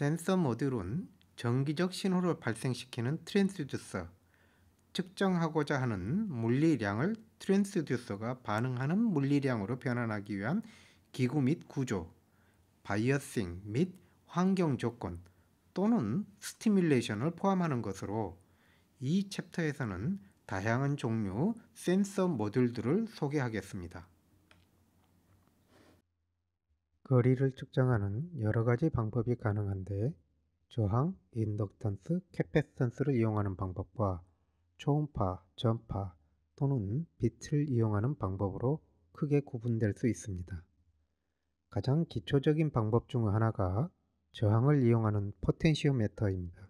센서 모듈은 정기적 신호를 발생시키는 트랜스듀서, 측정하고자 하는 물리량을 트랜스듀서가 반응하는 물리량으로 변환하기 위한 기구 및 구조, 바이어싱 및 환경 조건 또는 스티뮬레이션을 포함하는 것으로 이 챕터에서는 다양한 종류 센서 모듈들을 소개하겠습니다. 거리를 측정하는 여러 가지 방법이 가능한데 저항, 인덕턴스, 캐패스턴스를 이용하는 방법과 초음파, 전파 또는 빛을 이용하는 방법으로 크게 구분될 수 있습니다. 가장 기초적인 방법 중 하나가 저항을 이용하는 포텐시오메터입니다.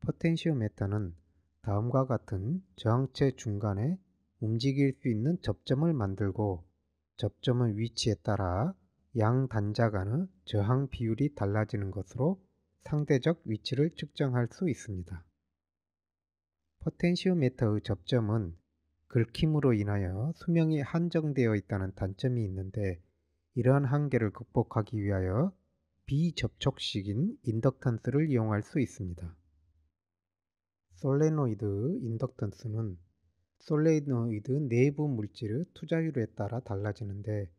포텐시오메터는 다음과 같은 저항체 중간에 움직일 수 있는 접점을 만들고 접점의 위치에 따라 양 단자 간의 저항 비율이 달라지는 것으로 상대적 위치를 측정할 수 있습니다. 포텐시오메터의 접점은 긁힘으로 인하여 수명이 한정되어 있다는 단점이 있는데 이러한 한계를 극복하기 위하여 비접촉식인 인덕턴스를 이용할 수 있습니다. 솔레노이드 인덕턴스는 솔레노이드 내부 물질의 투자율에 따라 달라지는데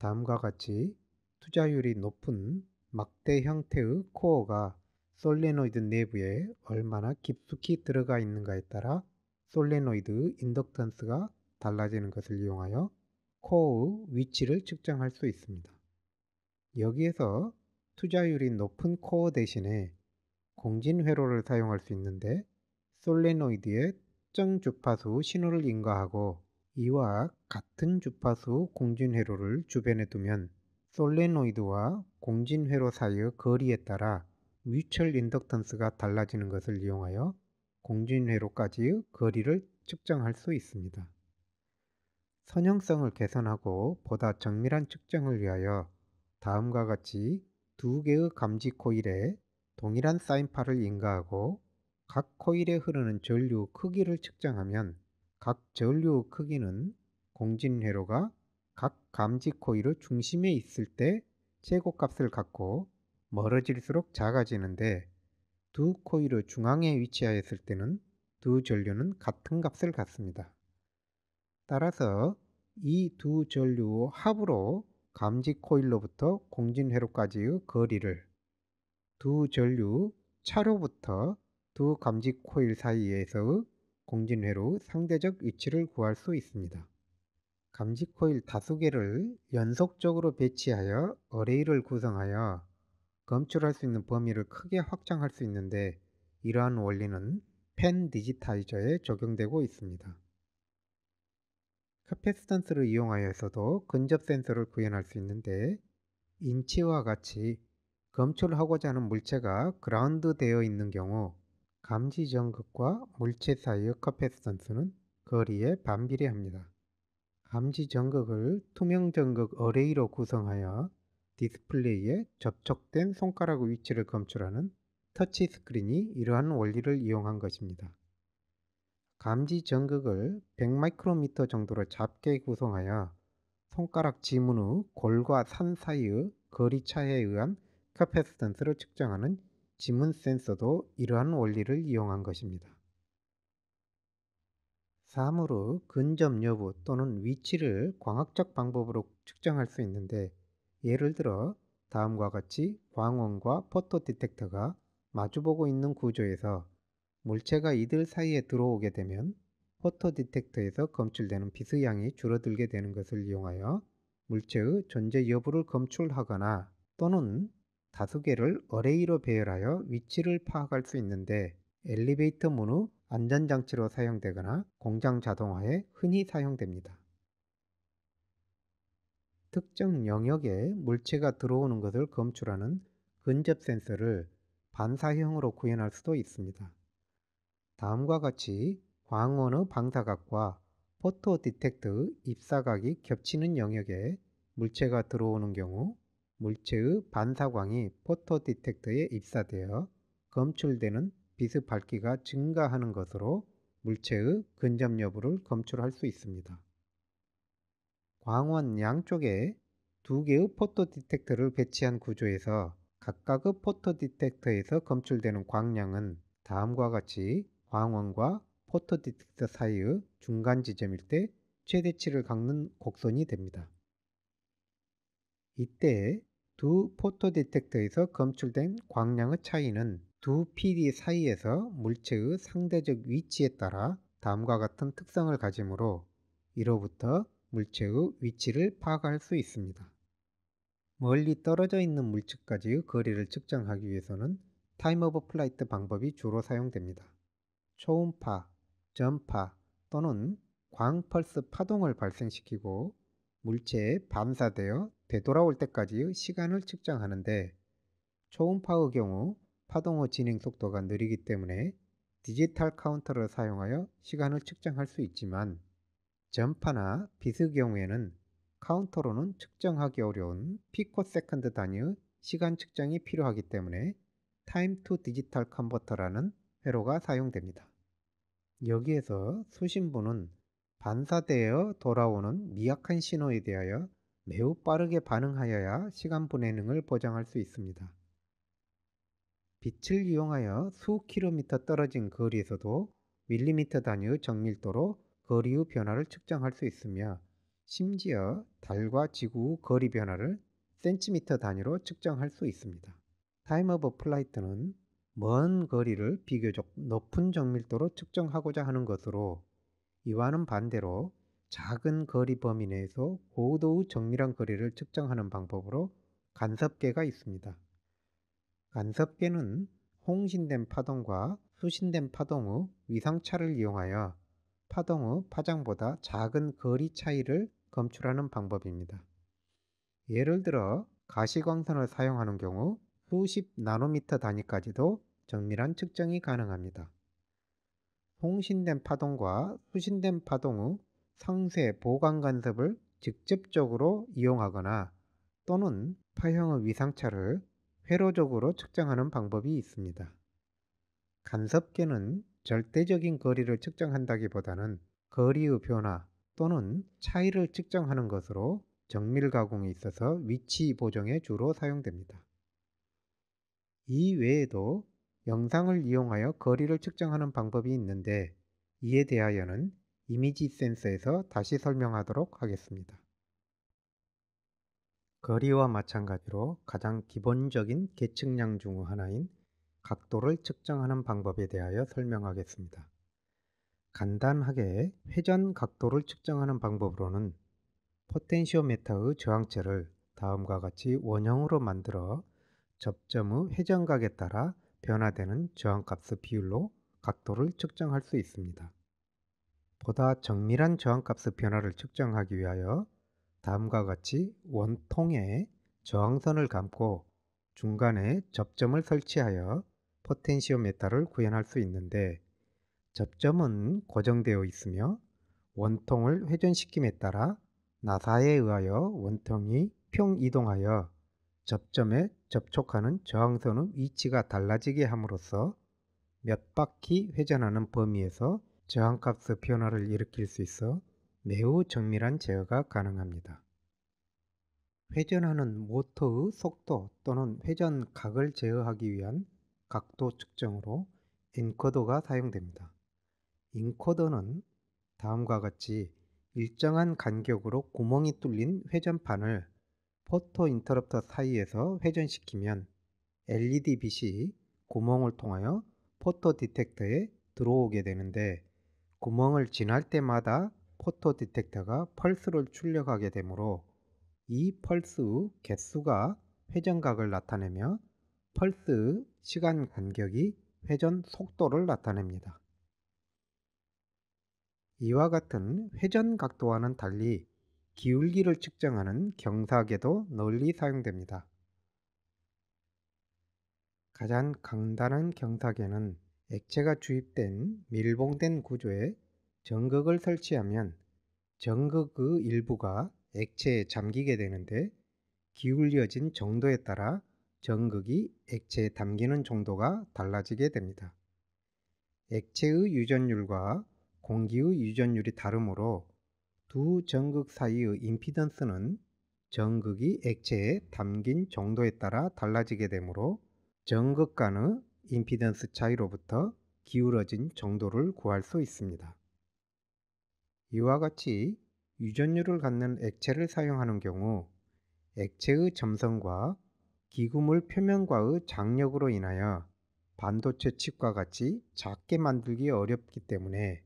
다음과 같이 투자율이 높은 막대 형태의 코어가 솔레노이드 내부에 얼마나 깊숙이 들어가 있는가에 따라 솔레노이드 인덕턴스가 달라지는 것을 이용하여 코어의 위치를 측정할 수 있습니다. 여기에서 투자율이 높은 코어 대신에 공진 회로를 사용할 수 있는데 솔레노이드의 특정 주파수 신호를 인가하고 이와 같은 주파수 공진회로를 주변에 두면 솔레노이드와 공진회로 사이의 거리에 따라 위철 인덕턴스가 달라지는 것을 이용하여 공진회로까지의 거리를 측정할 수 있습니다. 선형성을 개선하고 보다 정밀한 측정을 위하여 다음과 같이 두 개의 감지 코일에 동일한 사인파를 인가하고 각 코일에 흐르는 전류 크기를 측정하면 각 전류 크기는 공진 회로가 각 감지 코일의 중심에 있을 때 최고값을 갖고 멀어질수록 작아지는데 두 코일의 중앙에 위치하였을 때는 두 전류는 같은 값을 갖습니다. 따라서 이 두 전류 합으로 감지 코일로부터 공진 회로까지의 거리를 두 전류 차로부터 두 감지 코일 사이에서의 공진회로 상대적 위치를 구할 수 있습니다. 감지 코일 다수 개를 연속적으로 배치하여 어레이를 구성하여 검출할 수 있는 범위를 크게 확장할 수 있는데 이러한 원리는 펜 디지타이저에 적용되고 있습니다. 카페스턴스를 이용하여서도 근접 센서를 구현할 수 있는데 인치와 같이 검출하고자 하는 물체가 그라운드 되어 있는 경우 감지 전극과 물체 사이의 카페스턴스는 거리에 반비례합니다. 감지 전극을 투명 전극 어레이로 구성하여 디스플레이에 접촉된 손가락 위치를 검출하는 터치 스크린이 이러한 원리를 이용한 것입니다. 감지 전극을 100마이크로미터 정도로 잡게 구성하여 손가락 지문 후 골과 산 사이의 거리 차에 의한 카페스턴스를 측정하는 지문 센서도 이러한 원리를 이용한 것입니다. 3으로 근접 여부 또는 위치를 광학적 방법으로 측정할 수 있는데 예를 들어 다음과 같이 광원과 포토 디텍터가 마주보고 있는 구조에서 물체가 이들 사이에 들어오게 되면 포토 디텍터에서 검출되는 빛의 양이 줄어들게 되는 것을 이용하여 물체의 존재 여부를 검출하거나 또는 다수 개를 어레이로 배열하여 위치를 파악할 수 있는데 엘리베이터 문후 안전장치로 사용되거나 공장 자동화에 흔히 사용됩니다. 특정 영역에 물체가 들어오는 것을 검출하는 근접 센서를 반사형으로 구현할 수도 있습니다. 다음과 같이 광원의 방사각과 포토 디텍트 입사각이 겹치는 영역에 물체가 들어오는 경우 물체의 반사광이 포토 디텍터에 입사되어 검출되는 빛의 밝기가 증가하는 것으로 물체의 근접 여부를 검출할 수 있습니다. 광원 양쪽에 두 개의 포토 디텍터를 배치한 구조에서 각각의 포토 디텍터에서 검출되는 광량은 다음과 같이 광원과 포토 디텍터 사이의 중간 지점일 때 최대치를 갖는 곡선이 됩니다. 이때 두 포토 디텍터에서 검출된 광량의 차이는 두 PD 사이에서 물체의 상대적 위치에 따라 다음과 같은 특성을 가지므로 이로부터 물체의 위치를 파악할 수 있습니다. 멀리 떨어져 있는 물체까지의 거리를 측정하기 위해서는 타임 오브 플라이트 방법이 주로 사용됩니다. 초음파, 전파 또는 광펄스 파동을 발생시키고 물체에 반사되어 되돌아올 때까지의 시간을 측정하는데 초음파의 경우 파동의 진행 속도가 느리기 때문에 디지털 카운터를 사용하여 시간을 측정할 수 있지만 전파나 빛의 경우에는 카운터로는 측정하기 어려운 피코세컨드 단위의 시간 측정이 필요하기 때문에 타임 투 디지털 컨버터라는 회로가 사용됩니다. 여기에서 수신부는 반사되어 돌아오는 미약한 신호에 대하여 매우 빠르게 반응하여야 시간 보내능을 보장할 수 있습니다. 빛을 이용하여 수 킬로미터 떨어진 거리에서도 밀리미터 단위의 정밀도로 거리의 변화를 측정할 수 있으며 심지어 달과 지구 거리 변화를 센티미터 단위로 측정할 수 있습니다. 타임 오브 플라이트는 먼 거리를 비교적 높은 정밀도로 측정하고자 하는 것으로 이와는 반대로 작은 거리 범위 내에서 고도의 정밀한 거리를 측정하는 방법으로 간섭계가 있습니다. 간섭계는 홍신된 파동과 수신된 파동의 위상차를 이용하여 파동의 파장보다 작은 거리 차이를 검출하는 방법입니다. 예를 들어 가시광선을 사용하는 경우 수십 나노미터 단위까지도 정밀한 측정이 가능합니다. 홍신된 파동과 수신된 파동의 성세 보강 간섭을 직접적으로 이용하거나 또는 파형의 위상차를 회로적으로 측정하는 방법이 있습니다. 간섭계는 절대적인 거리를 측정한다기보다는 거리의 변화 또는 차이를 측정하는 것으로 정밀 가공에 있어서 위치 보정에 주로 사용됩니다. 이 외에도 영상을 이용하여 거리를 측정하는 방법이 있는데 이에 대하여는 이미지 센서에서 다시 설명하도록 하겠습니다. 거리와 마찬가지로 가장 기본적인 계측량 중 하나인 각도를 측정하는 방법에 대하여 설명하겠습니다. 간단하게 회전 각도를 측정하는 방법으로는 포텐시오메타의 저항체를 다음과 같이 원형으로 만들어 접점의 회전각에 따라 변화되는 저항값의 비율로 각도를 측정할 수 있습니다. 보다 정밀한 저항값의 변화를 측정하기 위하여 다음과 같이 원통에 저항선을 감고 중간에 접점을 설치하여 포텐시오메타를 구현할 수 있는데 접점은 고정되어 있으며 원통을 회전시킴에 따라 나사에 의하여 원통이 평이동하여 접점에 접촉하는 저항선의 위치가 달라지게 함으로써 몇 바퀴 회전하는 범위에서 저항값의 변화를 일으킬 수 있어 매우 정밀한 제어가 가능합니다. 회전하는 모터의 속도 또는 회전각을 제어하기 위한 각도 측정으로 인코더가 사용됩니다. 인코더는 다음과 같이 일정한 간격으로 구멍이 뚫린 회전판을 포토 인터럽터 사이에서 회전시키면 LED 빛이 구멍을 통하여 포토 디텍터에 들어오게 되는데 구멍을 지날 때마다 포토 디텍터가 펄스를 출력하게 되므로 이 펄스 개수가 회전각을 나타내며 펄스 시간 간격이 회전 속도를 나타냅니다. 이와 같은 회전 각도와는 달리 기울기를 측정하는 경사계도 널리 사용됩니다. 가장 강단한 경사계는 액체가 주입된 밀봉된 구조에 전극을 설치하면 전극의 그 일부가 액체에 잠기게 되는데 기울여진 정도에 따라 전극이 액체에 담기는 정도가 달라지게 됩니다. 액체의 유전율과 공기의 유전율이 다르므로 두 전극 사이의 임피던스는 전극이 액체에 담긴 정도에 따라 달라지게 되므로 전극 간의 임피던스 차이로부터 기울어진 정도를 구할 수 있습니다. 이와 같이 유전율을 갖는 액체를 사용하는 경우 액체의 점성과 기구물 표면과의 장력으로 인하여 반도체 칩과 같이 작게 만들기 어렵기 때문에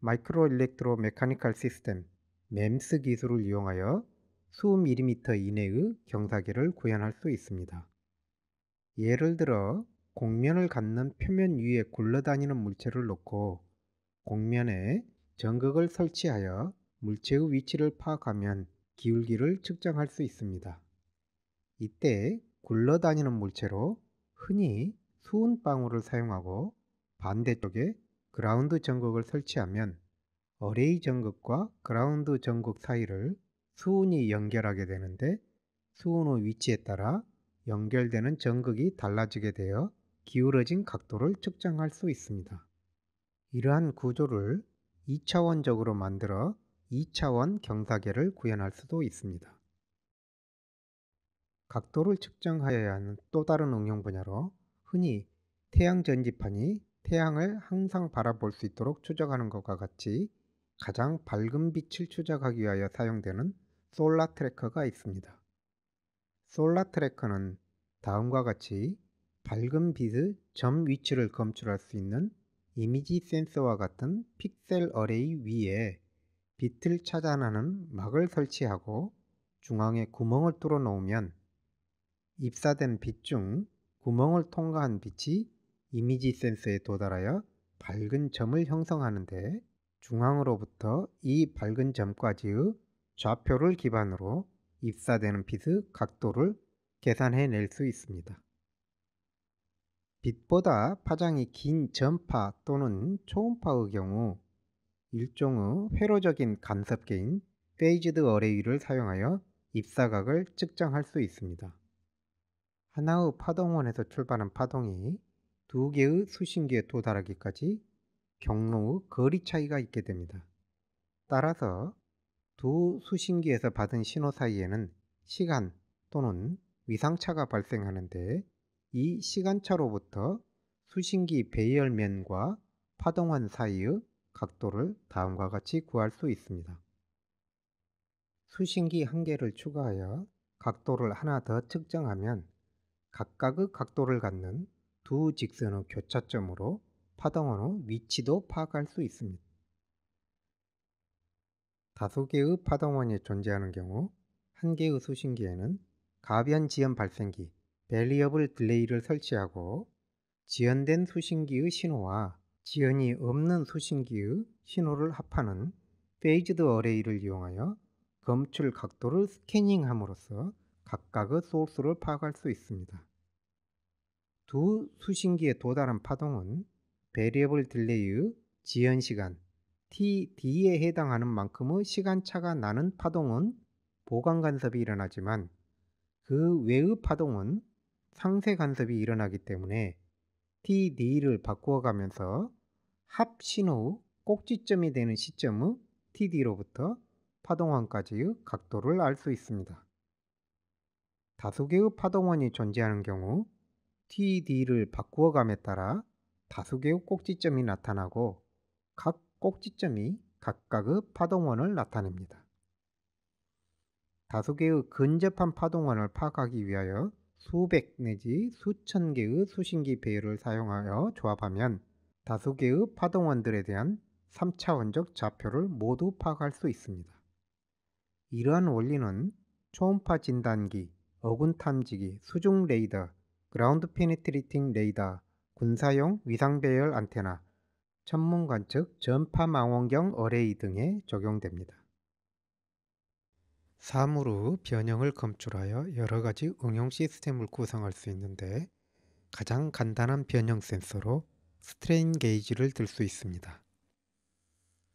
마이크로 일렉트로 메카니컬 시스템 MEMS 기술을 이용하여 수 밀리미터 이내의 경사계를 구현할 수 있습니다. 예를 들어 곡면을 갖는 표면 위에 굴러다니는 물체를 놓고 곡면에 전극을 설치하여 물체의 위치를 파악하면 기울기를 측정할 수 있습니다. 이때 굴러다니는 물체로 흔히 수은방울을 사용하고 반대쪽에 그라운드 전극을 설치하면 어레이 전극과 그라운드 전극 사이를 수은이 연결하게 되는데 수은의 위치에 따라 연결되는 전극이 달라지게 되어 기울어진 각도를 측정할 수 있습니다. 이러한 구조를 2차원적으로 만들어 2차원 경사계를 구현할 수도 있습니다. 각도를 측정하여야 하는 또 다른 응용 분야로 흔히 태양 전지판이 태양을 항상 바라볼 수 있도록 추적하는 것과 같이 가장 밝은 빛을 추적하기 위하여 사용되는 솔라 트래커가 있습니다. 솔라 트래커는 다음과 같이 밝은 빛의 점 위치를 검출할 수 있는 이미지 센서와 같은 픽셀 어레이 위에 빛을 차단하는 막을 설치하고 중앙에 구멍을 뚫어 놓으면 입사된 빛 중 구멍을 통과한 빛이 이미지 센서에 도달하여 밝은 점을 형성하는데 중앙으로부터 이 밝은 점까지의 좌표를 기반으로 입사되는 빛의 각도를 계산해 낼 수 있습니다. 빛보다 파장이 긴 전파 또는 초음파의 경우 일종의 회로적인 간섭계인 페이즈드 어레이를 사용하여 입사각을 측정할 수 있습니다. 하나의 파동원에서 출발한 파동이 두 개의 수신기에 도달하기까지 경로의 거리 차이가 있게 됩니다. 따라서 두 수신기에서 받은 신호 사이에는 시간 또는 위상차가 발생하는데 이 시간차로부터 수신기 배열면과 파동원 사이의 각도를 다음과 같이 구할 수 있습니다. 수신기 한 개를 추가하여 각도를 하나 더 측정하면 각각의 각도를 갖는 두 직선의 교차점으로 파동원의 위치도 파악할 수 있습니다. 다수 개의 파동원이 존재하는 경우 한 개의 수신기에는 가변지연 발생기 벨리어블 딜레이를 설치하고 지연된 수신기의 신호와 지연이 없는 수신기의 신호를 합하는 페이즈드 어레이를 이용하여 검출 각도를 스캐닝함으로써 각각의 소스를 파악할 수 있습니다. 두 수신기에 도달한 파동은 베리어블 딜레이의 지연 시간 TD에 해당하는 만큼의 시간차가 나는 파동은 보강 간섭이 일어나지만 그 외의 파동은 상세 간섭이 일어나기 때문에 TD를 바꾸어가면서 합 신호 꼭지점이 되는 시점의 TD로부터 파동원까지의 각도를 알 수 있습니다. 다수개의 파동원이 존재하는 경우 TD를 바꾸어감에 따라 다수개의 꼭지점이 나타나고 각 꼭지점이 각각의 파동원을 나타냅니다. 다수개의 근접한 파동원을 파악하기 위하여 수백 내지 수천 개의 수신기 배열을 사용하여 조합하면 다수 개의 파동원들에 대한 3차원적 좌표를 모두 파악할 수 있습니다. 이러한 원리는 초음파 진단기, 어군 탐지기, 수중 레이더, 그라운드 페니트리팅 레이더, 군사용 위상 배열 안테나, 천문 관측 전파 망원경 어레이 등에 적용됩니다. 사무로 변형을 검출하여 여러 가지 응용 시스템을 구성할 수 있는데 가장 간단한 변형 센서로 스트레인 게이지를 들 수 있습니다.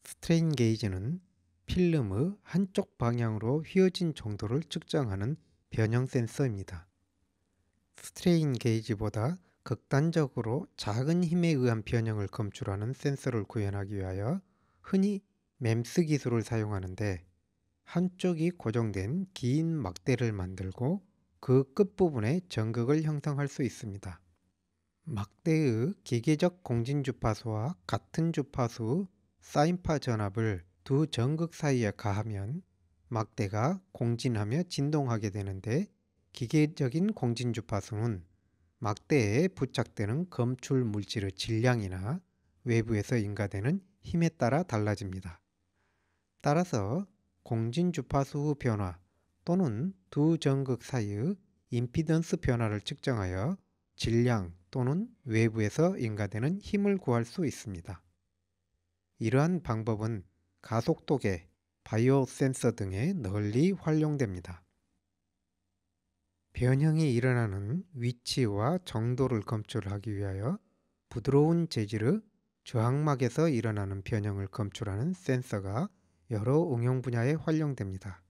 스트레인 게이지는 필름의 한쪽 방향으로 휘어진 정도를 측정하는 변형 센서입니다. 스트레인 게이지보다 극단적으로 작은 힘에 의한 변형을 검출하는 센서를 구현하기 위하여 흔히 MEMS 기술을 사용하는데 한쪽이 고정된 긴 막대를 만들고 그 끝부분에 전극을 형성할 수 있습니다. 막대의 기계적 공진 주파수와 같은 주파수 사인파 전압을 두 전극 사이에 가하면 막대가 공진하며 진동하게 되는데 기계적인 공진 주파수는 막대에 부착되는 검출 물질의 질량이나 외부에서 인가되는 힘에 따라 달라집니다. 따라서 공진 주파수 변화 또는 두 전극 사이의 임피던스 변화를 측정하여 질량 또는 외부에서 인가되는 힘을 구할 수 있습니다. 이러한 방법은 가속도계, 바이오 센서 등에 널리 활용됩니다. 변형이 일어나는 위치와 정도를 검출하기 위하여 부드러운 재질의 저항막에서 일어나는 변형을 검출하는 센서가 여러 응용 분야에 활용됩니다.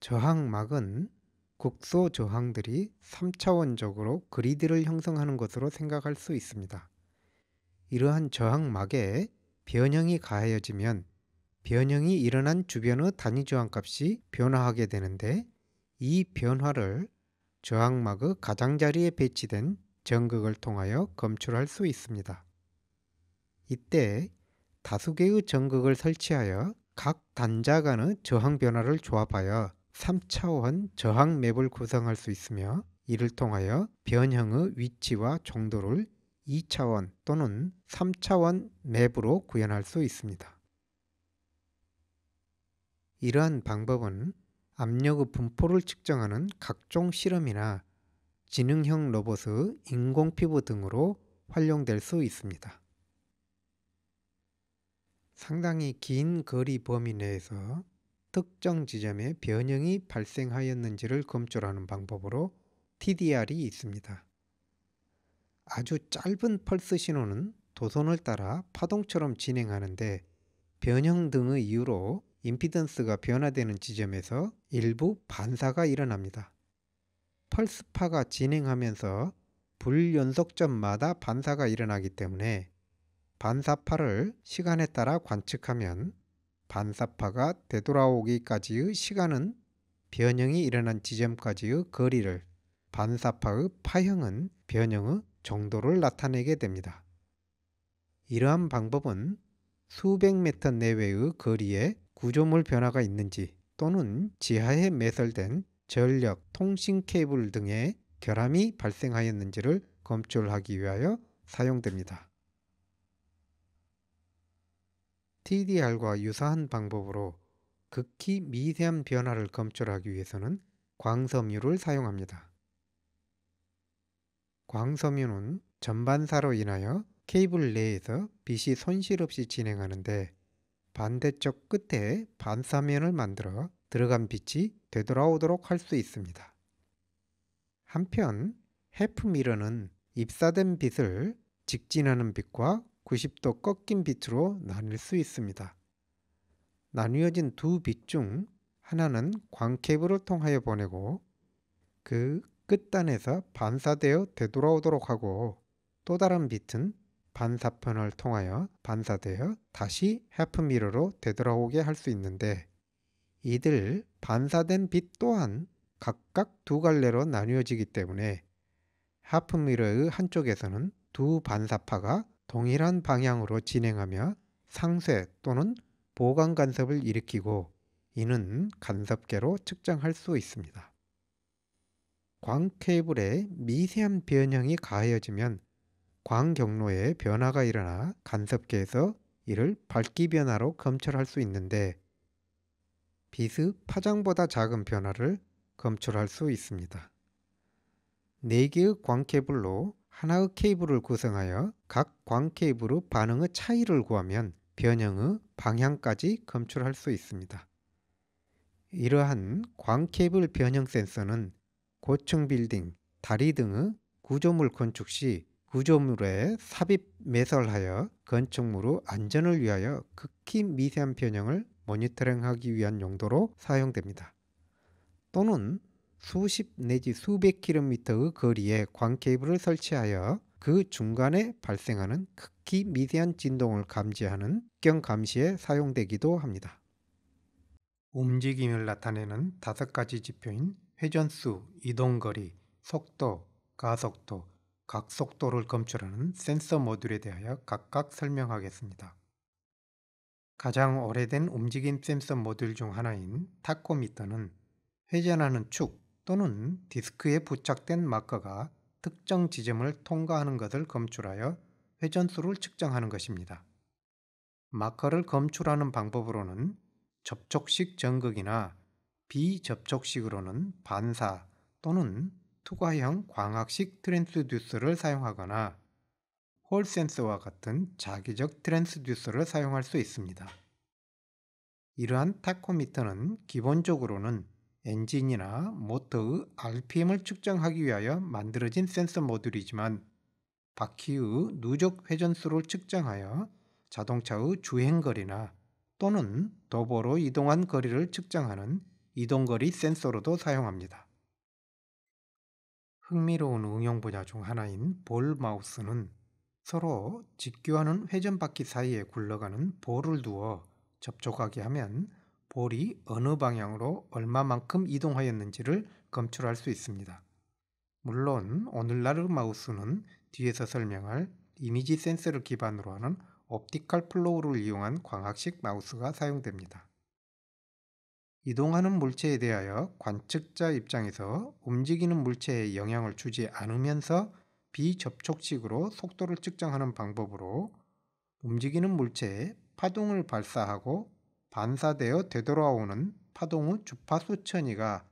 저항막은 국소 저항들이 3차원적으로 그리드를 형성하는 것으로 생각할 수 있습니다. 이러한 저항막에 변형이 가해지면 변형이 일어난 주변의 단위 저항값이 변화하게 되는데 이 변화를 저항막의 가장자리에 배치된 전극을 통하여 검출할 수 있습니다. 이때 다수개의 전극을 설치하여 각 단자 간의 저항 변화를 조합하여 3차원 저항 맵을 구성할 수 있으며 이를 통하여 변형의 위치와 정도를 2차원 또는 3차원 맵으로 구현할 수 있습니다. 이러한 방법은 압력의 분포를 측정하는 각종 실험이나 지능형 로봇의 인공피부 등으로 활용될 수 있습니다. 상당히 긴 거리 범위 내에서 특정 지점에 변형이 발생하였는지를 검출하는 방법으로 TDR이 있습니다. 아주 짧은 펄스 신호는 도선을 따라 파동처럼 진행하는데 변형 등의 이유로 임피던스가 변화되는 지점에서 일부 반사가 일어납니다. 펄스파가 진행하면서 불연속점마다 반사가 일어나기 때문에 반사파를 시간에 따라 관측하면 반사파가 되돌아오기까지의 시간은 변형이 일어난 지점까지의 거리를 반사파의 파형은 변형의 정도를 나타내게 됩니다. 이러한 방법은 수백 미터 내외의 거리에 구조물 변화가 있는지 또는 지하에 매설된 전력, 통신 케이블 등의 결함이 발생하였는지를 검출하기 위하여 사용됩니다. TDR과 유사한 방법으로 극히 미세한 변화를 검출하기 위해서는 광섬유를 사용합니다. 광섬유는 전반사로 인하여 케이블 내에서 빛이 손실 없이 진행하는데 반대쪽 끝에 반사면을 만들어 들어간 빛이 되돌아오도록 할 수 있습니다. 한편 해프미러는 입사된 빛을 직진하는 빛과 90도 꺾인 빛으로 나뉠 수 있습니다. 나뉘어진 두 빛 중 하나는 광캡으 통하여 보내고 그 끝단에서 반사되어 되돌아오도록 하고 또 다른 빛은 반사편을 통하여 반사되어 다시 해프미러로 되돌아오게 할 수 있는데 이들 반사된 빛 또한 각각 두 갈래로 나뉘어지기 때문에 하프미러의 한쪽에서는 두 반사파가 동일한 방향으로 진행하며 상쇄 또는 보강 간섭을 일으키고 이는 간섭계로 측정할 수 있습니다. 광 케이블의 미세한 변형이 가해지면 광 경로에 변화가 일어나 간섭계에서 이를 밝기 변화로 검출할 수 있는데 빛의 파장보다 작은 변화를 검출할 수 있습니다. 4개의 광 케이블로 하나의 케이블을 구성하여 각 광 케이블의 반응의 차이를 구하면 변형의 방향까지 검출할 수 있습니다. 이러한 광 케이블 변형 센서는 고층 빌딩, 다리 등의 구조물 건축 시 구조물에 삽입 매설하여 건축물의 안전을 위하여 극히 미세한 변형을 모니터링하기 위한 용도로 사용됩니다. 또는 수십 내지 수백 킬로미터의 거리에 광케이블을 설치하여 그 중간에 발생하는 극히 미세한 진동을 감지하는 경 감시에 사용되기도 합니다. 움직임을 나타내는 다섯 가지 지표인 회전수, 이동거리, 속도, 가속도, 각속도를 검출하는 센서 모듈에 대하여 각각 설명하겠습니다. 가장 오래된 움직임 센서 모듈 중 하나인 타코미터는 회전하는 축, 또는 디스크에 부착된 마커가 특정 지점을 통과하는 것을 검출하여 회전수를 측정하는 것입니다. 마커를 검출하는 방법으로는 접촉식 전극이나 비접촉식으로는 반사 또는 투과형 광학식 트랜스듀서를 사용하거나 홀 센서와 같은 자기적 트랜스듀서를 사용할 수 있습니다. 이러한 타코미터는 기본적으로는 엔진이나 모터의 RPM을 측정하기 위하여 만들어진 센서 모듈이지만 바퀴의 누적 회전수를 측정하여 자동차의 주행거리나 또는 도보로 이동한 거리를 측정하는 이동거리 센서로도 사용합니다. 흥미로운 응용 분야 중 하나인 볼 마우스는 서로 직교하는 회전바퀴 사이에 굴러가는 볼을 두어 접촉하게 하면 볼이 어느 방향으로 얼마만큼 이동하였는지를 검출할 수 있습니다. 물론 오늘날의 마우스는 뒤에서 설명할 이미지 센서를 기반으로 하는 옵티컬 플로우를 이용한 광학식 마우스가 사용됩니다. 이동하는 물체에 대하여 관측자 입장에서 움직이는 물체에 영향을 주지 않으면서 비접촉식으로 속도를 측정하는 방법으로 움직이는 물체에 파동을 발사하고 반사되어 되돌아오는 파동의 주파수 천이가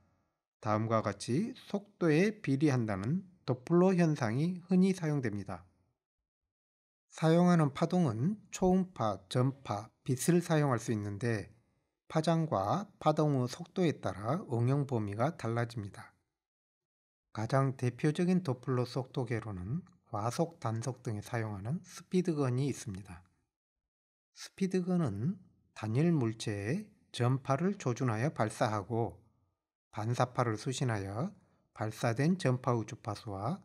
다음과 같이 속도에 비례한다는 도플러 현상이 흔히 사용됩니다. 사용하는 파동은 초음파, 전파, 빛을 사용할 수 있는데 파장과 파동의 속도에 따라 응용 범위가 달라집니다. 가장 대표적인 도플러 속도계로는 과속, 단속 등에 사용하는 스피드건이 있습니다. 스피드건은 단일 물체에 전파를 조준하여 발사하고 반사파를 수신하여 발사된 전파의 주파수와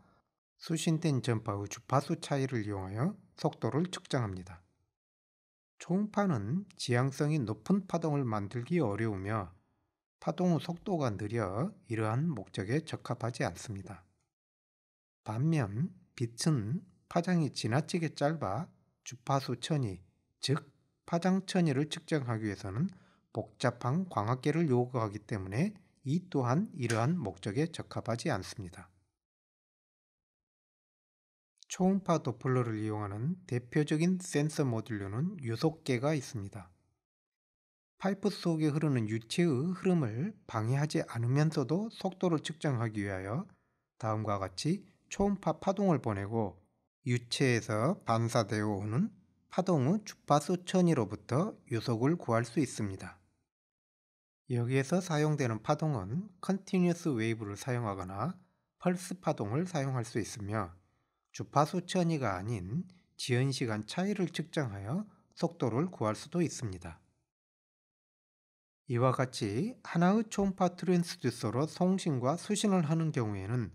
수신된 전파의 주파수 차이를 이용하여 속도를 측정합니다. 총파는 지향성이 높은 파동을 만들기 어려우며 파동후 속도가 느려 이러한 목적에 적합하지 않습니다. 반면 빛은 파장이 지나치게 짧아 주파수 천이 즉 파장천열을 측정하기 위해서는 복잡한 광학계를 요구하기 때문에 이 또한 이러한 목적에 적합하지 않습니다. 초음파 도플러를 이용하는 대표적인 센서 모듈로는 유속계가 있습니다. 파이프 속에 흐르는 유체의 흐름을 방해하지 않으면서도 속도를 측정하기 위하여 다음과 같이 초음파 파동을 보내고 유체에서 반사되어 오는 파동 후 주파수 천위로부터 유속을 구할 수 있습니다. 여기에서 사용되는 파동은 컨티뉴스 웨이브를 사용하거나 펄스 파동을 사용할 수 있으며 주파수 천위가 아닌 지연 시간 차이를 측정하여 속도를 구할 수도 있습니다. 이와 같이 하나의 초음파 트랜스듀서로 송신과 수신을 하는 경우에는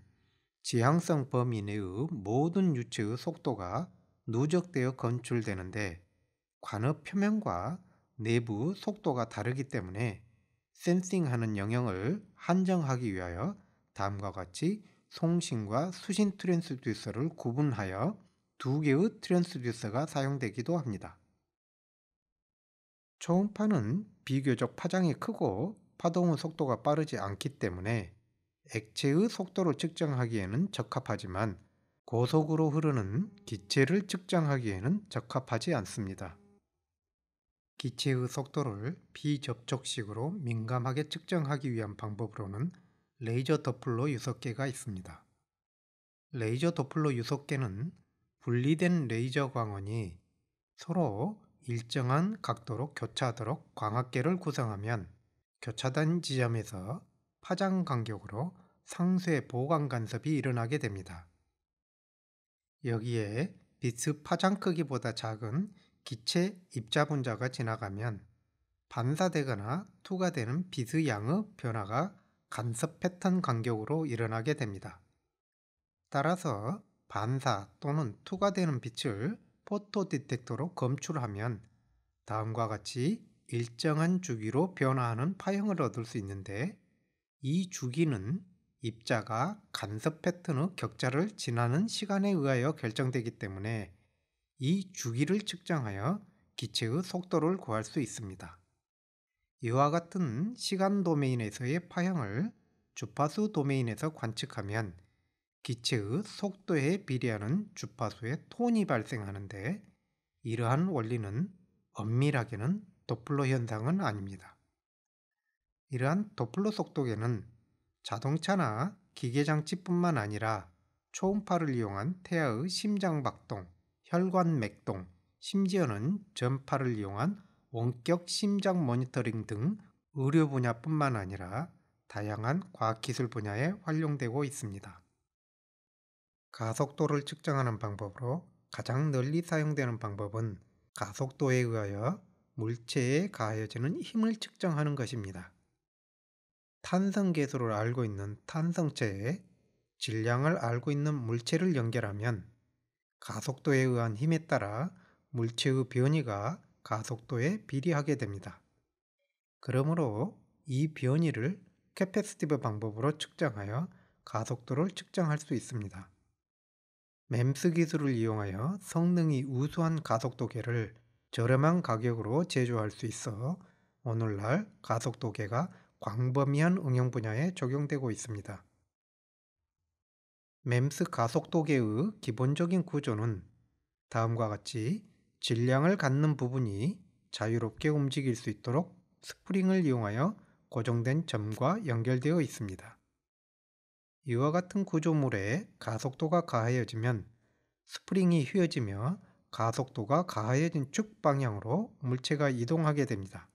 지향성 범위 내의 모든 유체의 속도가 누적되어 건출되는데 관의 표면과 내부 속도가 다르기 때문에 센싱하는 영역을 한정하기 위하여 다음과 같이 송신과 수신 트랜스듀서를 구분하여 두 개의 트랜스듀서가 사용되기도 합니다. 초음파는 비교적 파장이 크고 파동의 속도가 빠르지 않기 때문에 액체의 속도로 측정하기에는 적합하지만 고속으로 흐르는 기체를 측정하기에는 적합하지 않습니다. 기체의 속도를 비접촉식으로 민감하게 측정하기 위한 방법으로는 레이저 더플러 유속계가 있습니다. 레이저 더플러 유속계는 분리된 레이저 광원이 서로 일정한 각도로 교차하도록 광학계를 구성하면 교차단 지점에서 파장 간격으로 상쇄 보강 간섭이 일어나게 됩니다. 여기에 비스 파장 크기보다 작은 기체 입자분자가 지나가면 반사되거나 투과되는 비스 양의 변화가 간섭 패턴 간격으로 일어나게 됩니다. 따라서 반사 또는 투과되는 빛을 포토 디텍터로 검출하면 다음과 같이 일정한 주기로 변화하는 파형을 얻을 수 있는데 이 주기는 입자가 간섭 패턴의 격자를 지나는 시간에 의하여 결정되기 때문에 이 주기를 측정하여 기체의 속도를 구할 수 있습니다. 이와 같은 시간 도메인에서의 파형을 주파수 도메인에서 관측하면 기체의 속도에 비례하는 주파수의 톤이 발생하는데 이러한 원리는 엄밀하게는 도플러 현상은 아닙니다. 이러한 도플러 속도계는 자동차나 기계장치뿐만 아니라 초음파를 이용한 태아의 심장박동, 혈관맥동, 심지어는 전파를 이용한 원격 심장 모니터링 등 의료 분야뿐만 아니라 다양한 과학기술 분야에 활용되고 있습니다. 가속도를 측정하는 방법으로 가장 널리 사용되는 방법은 가속도에 의하여 물체에 가해지는 힘을 측정하는 것입니다. 탄성 계수를 알고 있는 탄성체에 질량을 알고 있는 물체를 연결하면 가속도에 의한 힘에 따라 물체의 변이가 가속도에 비례하게 됩니다. 그러므로 이 변이를 캐패스티브 방법으로 측정하여 가속도를 측정할 수 있습니다. m 스 기술을 이용하여 성능이 우수한 가속도계를 저렴한 가격으로 제조할 수 있어 오늘날 가속도계가 광범위한 응용 분야에 적용되고 있습니다. MEMS 가속도계의 기본적인 구조는 다음과 같이 질량을 갖는 부분이 자유롭게 움직일 수 있도록 스프링을 이용하여 고정된 점과 연결되어 있습니다. 이와 같은 구조물에 가속도가 가하여지면 스프링이 휘어지며 가속도가 가하여진 축 방향으로 물체가 이동하게 됩니다.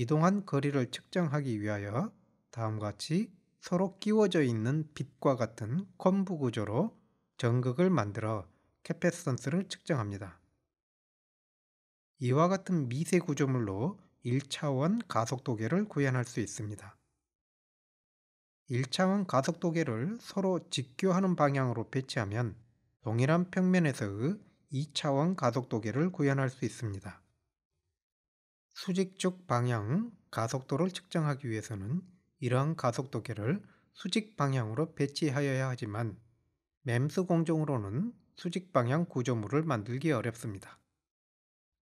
이동한 거리를 측정하기 위하여 다음 과 같이 서로 끼워져 있는 빛과 같은 컴부 구조로 전극을 만들어 캐패스턴스를 측정합니다. 이와 같은 미세 구조물로 1차원 가속도계를 구현할 수 있습니다. 1차원 가속도계를 서로 직교하는 방향으로 배치하면 동일한 평면에서의 2차원 가속도계를 구현할 수 있습니다. 수직축 방향 가속도를 측정하기 위해서는 이러한 가속도계를 수직 방향으로 배치하여야 하지만 맴스 공정으로는 수직 방향 구조물을 만들기 어렵습니다.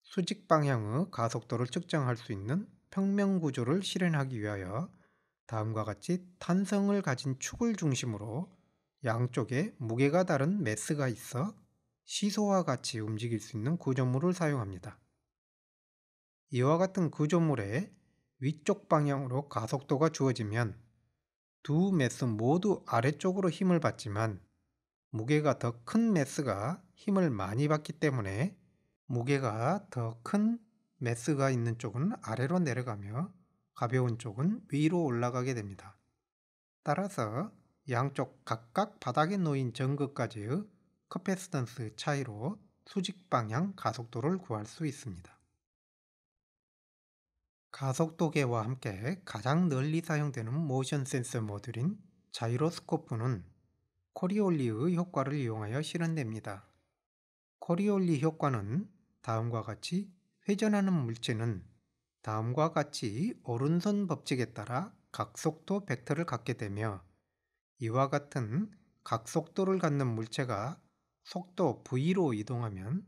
수직 방향의 가속도를 측정할 수 있는 평면 구조를 실현하기 위하여 다음과 같이 탄성을 가진 축을 중심으로 양쪽에 무게가 다른 매스가 있어 시소와 같이 움직일 수 있는 구조물을 사용합니다. 이와 같은 구조물에 그 위쪽 방향으로 가속도가 주어지면 두 매스 모두 아래쪽으로 힘을 받지만 무게가 더 큰 매스가 힘을 많이 받기 때문에 무게가 더 큰 매스가 있는 쪽은 아래로 내려가며 가벼운 쪽은 위로 올라가게 됩니다. 따라서 양쪽 각각 바닥에 놓인 전극까지의 커패스턴스 차이로 수직 방향 가속도를 구할 수 있습니다. 가속도계와 함께 가장 널리 사용되는 모션 센서 모듈인 자이로스코프는 코리올리의 효과를 이용하여 실현됩니다. 코리올리 효과는 다음과 같이 회전하는 물체는 다음과 같이 오른손 법칙에 따라 각속도 벡터를 갖게 되며 이와 같은 각속도를 갖는 물체가 속도 v로 이동하면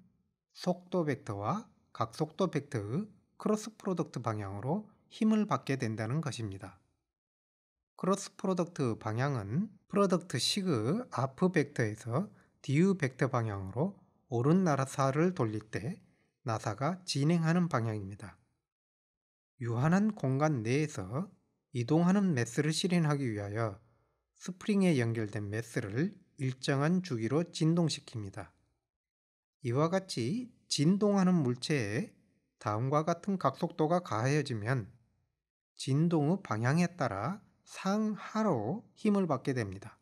속도 벡터와 각속도 벡터의 크로스 프로덕트 방향으로 힘을 받게 된다는 것입니다. 크로스 프로덕트 방향은 프로덕트 시그 아프 벡터에서 디유 벡터 방향으로 오른 나사를 돌릴 때 나사가 진행하는 방향입니다. 유한한 공간 내에서 이동하는 매스를 실현하기 위하여 스프링에 연결된 매스를 일정한 주기로 진동시킵니다. 이와 같이 진동하는 물체에 다음과 같은 각속도가 가해지면 진동의 방향에 따라 상하로 힘을 받게 됩니다.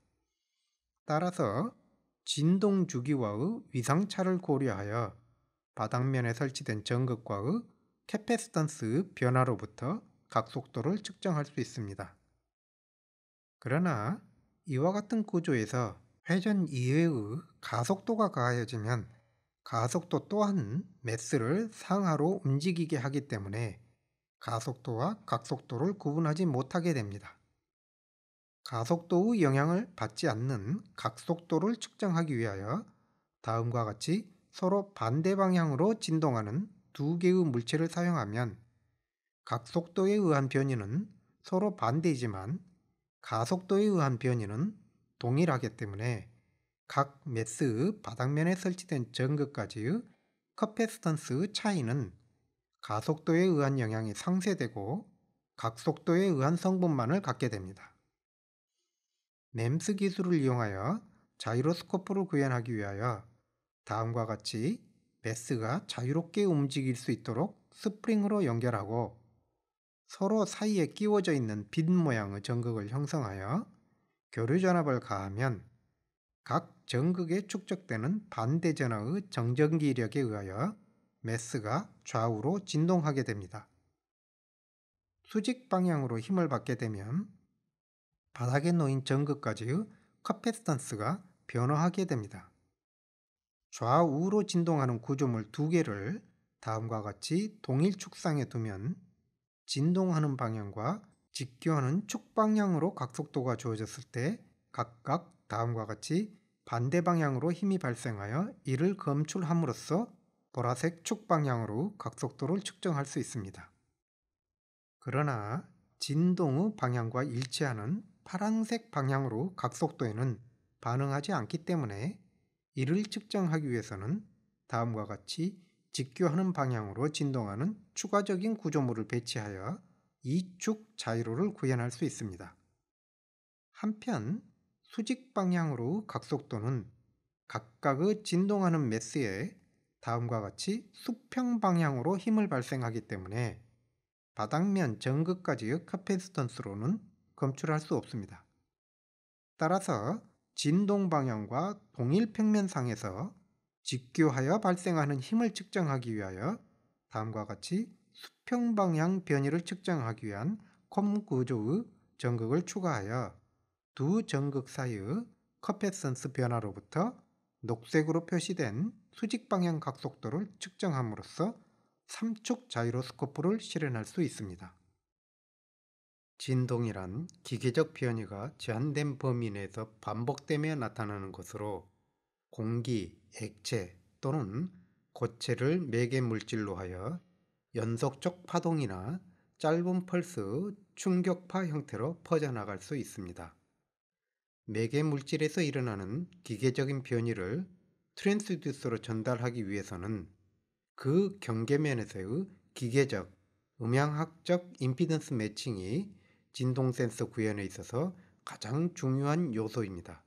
따라서 진동 주기와의 위상차를 고려하여 바닥면에 설치된 전극과의 캐패스턴스 변화로부터 각속도를 측정할 수 있습니다. 그러나 이와 같은 구조에서 회전 이외의 가속도가 가해지면 가속도 또한 매스를 상하로 움직이게 하기 때문에 가속도와 각속도를 구분하지 못하게 됩니다. 가속도의 영향을 받지 않는 각속도를 측정하기 위하여 다음과 같이 서로 반대 방향으로 진동하는 두 개의 물체를 사용하면 각속도에 의한 변이는 서로 반대이지만 가속도에 의한 변이는 동일하기 때문에 각매스 바닥면에 설치된 전극까지의 커패스턴스 차이는 가속도에 의한 영향이 상쇄되고 각속도에 의한 성분만을 갖게 됩니다. 램스 기술을 이용하여 자이로스코프를 구현하기 위하여 다음과 같이 매스가 자유롭게 움직일 수 있도록 스프링으로 연결하고 서로 사이에 끼워져 있는 빛 모양의 전극을 형성하여 교류 전압을 가하면 각 전극에 축적되는 반대전하의 정전기력에 의하여 매스가 좌우로 진동하게 됩니다. 수직 방향으로 힘을 받게 되면 바닥에 놓인 전극까지의 카페스턴스가 변화하게 됩니다. 좌우로 진동하는 구조물 두 개를 다음과 같이 동일 축상에 두면 진동하는 방향과 직교하는 축방향으로 각속도가 주어졌을 때 각각 다음과 같이 반대 방향으로 힘이 발생하여 이를 검출함으로써 보라색 축 방향으로 각속도를 측정할 수 있습니다. 그러나 진동의 방향과 일치하는 파란색 방향으로 각속도에는 반응하지 않기 때문에 이를 측정하기 위해서는 다음과 같이 직교하는 방향으로 진동하는 추가적인 구조물을 배치하여 이축 자유로를 구현할 수 있습니다. 한편 수직 방향으로 각속도는 각각의 진동하는 매스에 다음과 같이 수평 방향으로 힘을 발생하기 때문에 바닥면 전극까지의 카페스턴스로는 검출할 수 없습니다. 따라서 진동 방향과 동일 평면상에서 직교하여 발생하는 힘을 측정하기 위하여 다음과 같이 수평 방향 변이를 측정하기 위한 컴 구조의 전극을 추가하여 두 전극 사유 커패선스 변화로부터 녹색으로 표시된 수직 방향 각속도를 측정함으로써 삼축 자이로스코프를 실현할 수 있습니다. 진동이란 기계적 변이가 제한된 범위 내에서 반복되며 나타나는 것으로 공기, 액체 또는 고체를 매개 물질로 하여 연속적 파동이나 짧은 펄스, 충격파 형태로 퍼져나갈 수 있습니다. 매개 물질에서 일어나는 기계적인 변이를 트랜스듀서로 전달하기 위해서는 그 경계면에서의 기계적, 음향학적 임피던스 매칭이 진동 센서 구현에 있어서 가장 중요한 요소입니다.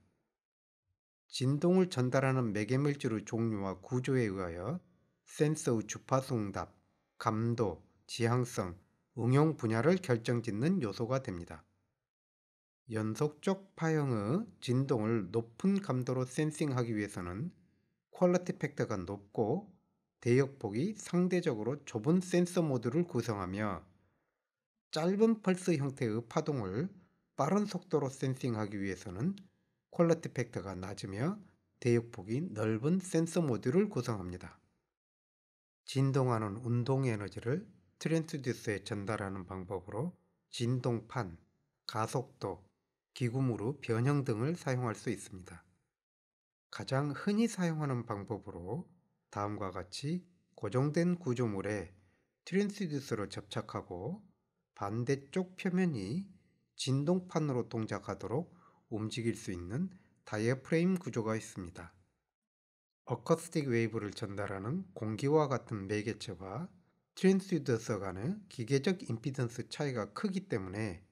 진동을 전달하는 매개물질의 종류와 구조에 의하여 센서의 주파수 응답, 감도, 지향성, 응용 분야를 결정짓는 요소가 됩니다. 연속적 파형의 진동을 높은 감도로 센싱하기 위해서는 퀄리티 팩터가 높고 대역폭이 상대적으로 좁은 센서 모드를 구성하며 짧은 펄스 형태의 파동을 빠른 속도로 센싱하기 위해서는 퀄리티 팩터가 낮으며 대역폭이 넓은 센서 모듈을 구성합니다. 진동하는 운동 에너지를 트랜스듀스에 전달하는 방법으로 진동판, 가속도, 기구무릎, 변형 등을 사용할 수 있습니다. 가장 흔히 사용하는 방법으로 다음과 같이 고정된 구조물에 트랜스듀스를 접착하고 반대쪽 표면이 진동판으로 동작하도록 움직일 수 있는 다이어프레임 구조가 있습니다. 어커스틱 웨이브를 전달하는 공기와 같은 매개체와 트랜스듀서 간의 기계적 임피던스 차이가 크기 때문에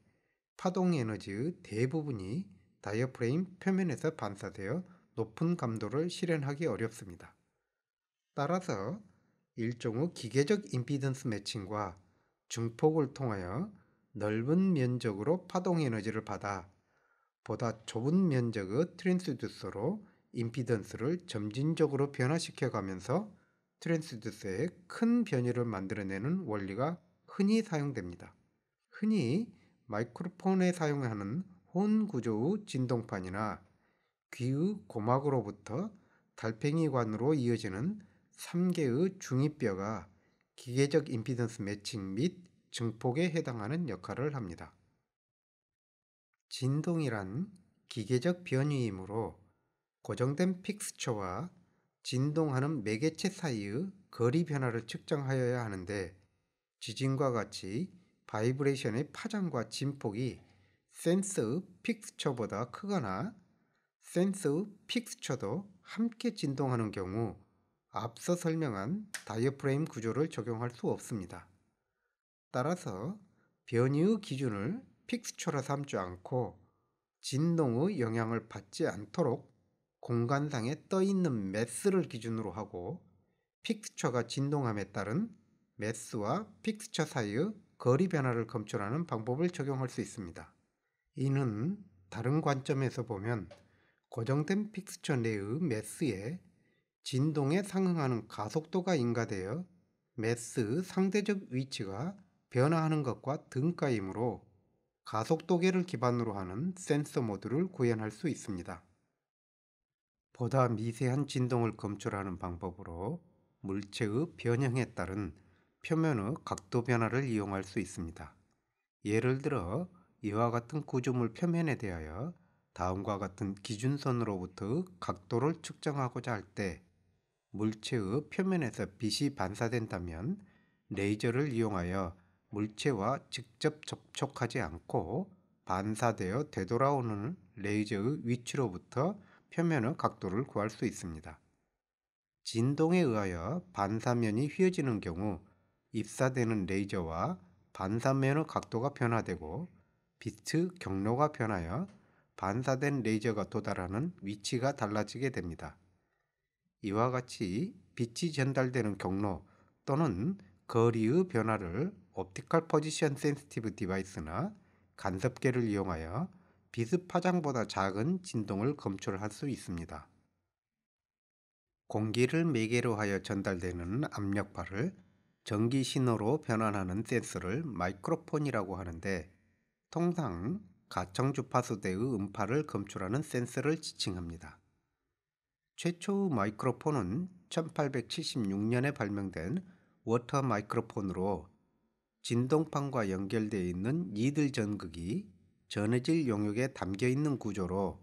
파동 에너지의 대부분이 다이어프레임 표면에서 반사되어 높은 감도를 실현하기 어렵습니다. 따라서 일종의 기계적 임피던스 매칭과 중폭을 통하여 넓은 면적으로 파동 에너지를 받아 보다 좁은 면적의 트랜스듀서로 임피던스를 점진적으로 변화시켜 가면서 트랜스듀서의 큰 변이를 만들어내는 원리가 흔히 사용됩니다. 흔히 마이크로폰에 사용하는 혼 구조의 진동판이나 귀의 고막으로부터 달팽이관으로 이어지는 3개의 중이뼈가 기계적 임피던스 매칭 및 증폭에 해당하는 역할을 합니다. 진동이란 기계적 변이이므로 고정된 픽스처와 진동하는 매개체 사이의 거리 변화를 측정하여야 하는데 지진과 같이 바이브레이션의 파장과 진폭이 센스 픽스처보다 크거나 센스 픽스처도 함께 진동하는 경우 앞서 설명한 다이어프레임 구조를 적용할 수 없습니다. 따라서 변이의 기준을 픽스처로 삼지 않고 진동의 영향을 받지 않도록 공간상에 떠있는 매스를 기준으로 하고 픽스처가 진동함에 따른 매스와 픽스처 사이의 거리 변화를 검출하는 방법을 적용할 수 있습니다. 이는 다른 관점에서 보면 고정된 픽스처 내의 매스에 진동에 상응하는 가속도가 인가되어 매스 상대적 위치가 변화하는 것과 등가이므로 가속도계를 기반으로 하는 센서 모드를 구현할 수 있습니다. 보다 미세한 진동을 검출하는 방법으로 물체의 변형에 따른 표면의 각도 변화를 이용할 수 있습니다. 예를 들어 이와 같은 구조물 표면에 대하여 다음과 같은 기준선으로부터 각도를 측정하고자 할 때 물체의 표면에서 빛이 반사된다면 레이저를 이용하여 물체와 직접 접촉하지 않고 반사되어 되돌아오는 레이저의 위치로부터 표면의 각도를 구할 수 있습니다. 진동에 의하여 반사면이 휘어지는 경우 입사되는 레이저와 반사면의 각도가 변화되고 비트 경로가 변하여 반사된 레이저가 도달하는 위치가 달라지게 됩니다. 이와 같이 빛이 전달되는 경로 또는 거리의 변화를 옵티컬 포지션 센시티브 디바이스나 간섭계를 이용하여 비스 파장보다 작은 진동을 검출할 수 있습니다. 공기를 매개로 하여 전달되는 압력파를 전기 신호로 변환하는 센서를 마이크로폰이라고 하는데 통상 가청 주파수대의 음파를 검출하는 센서를 지칭합니다. 최초의 마이크로폰은 1876년에 발명된 워터 마이크로폰으로 진동판과 연결되어 있는 니들 전극이 전해질 용역에 담겨 있는 구조로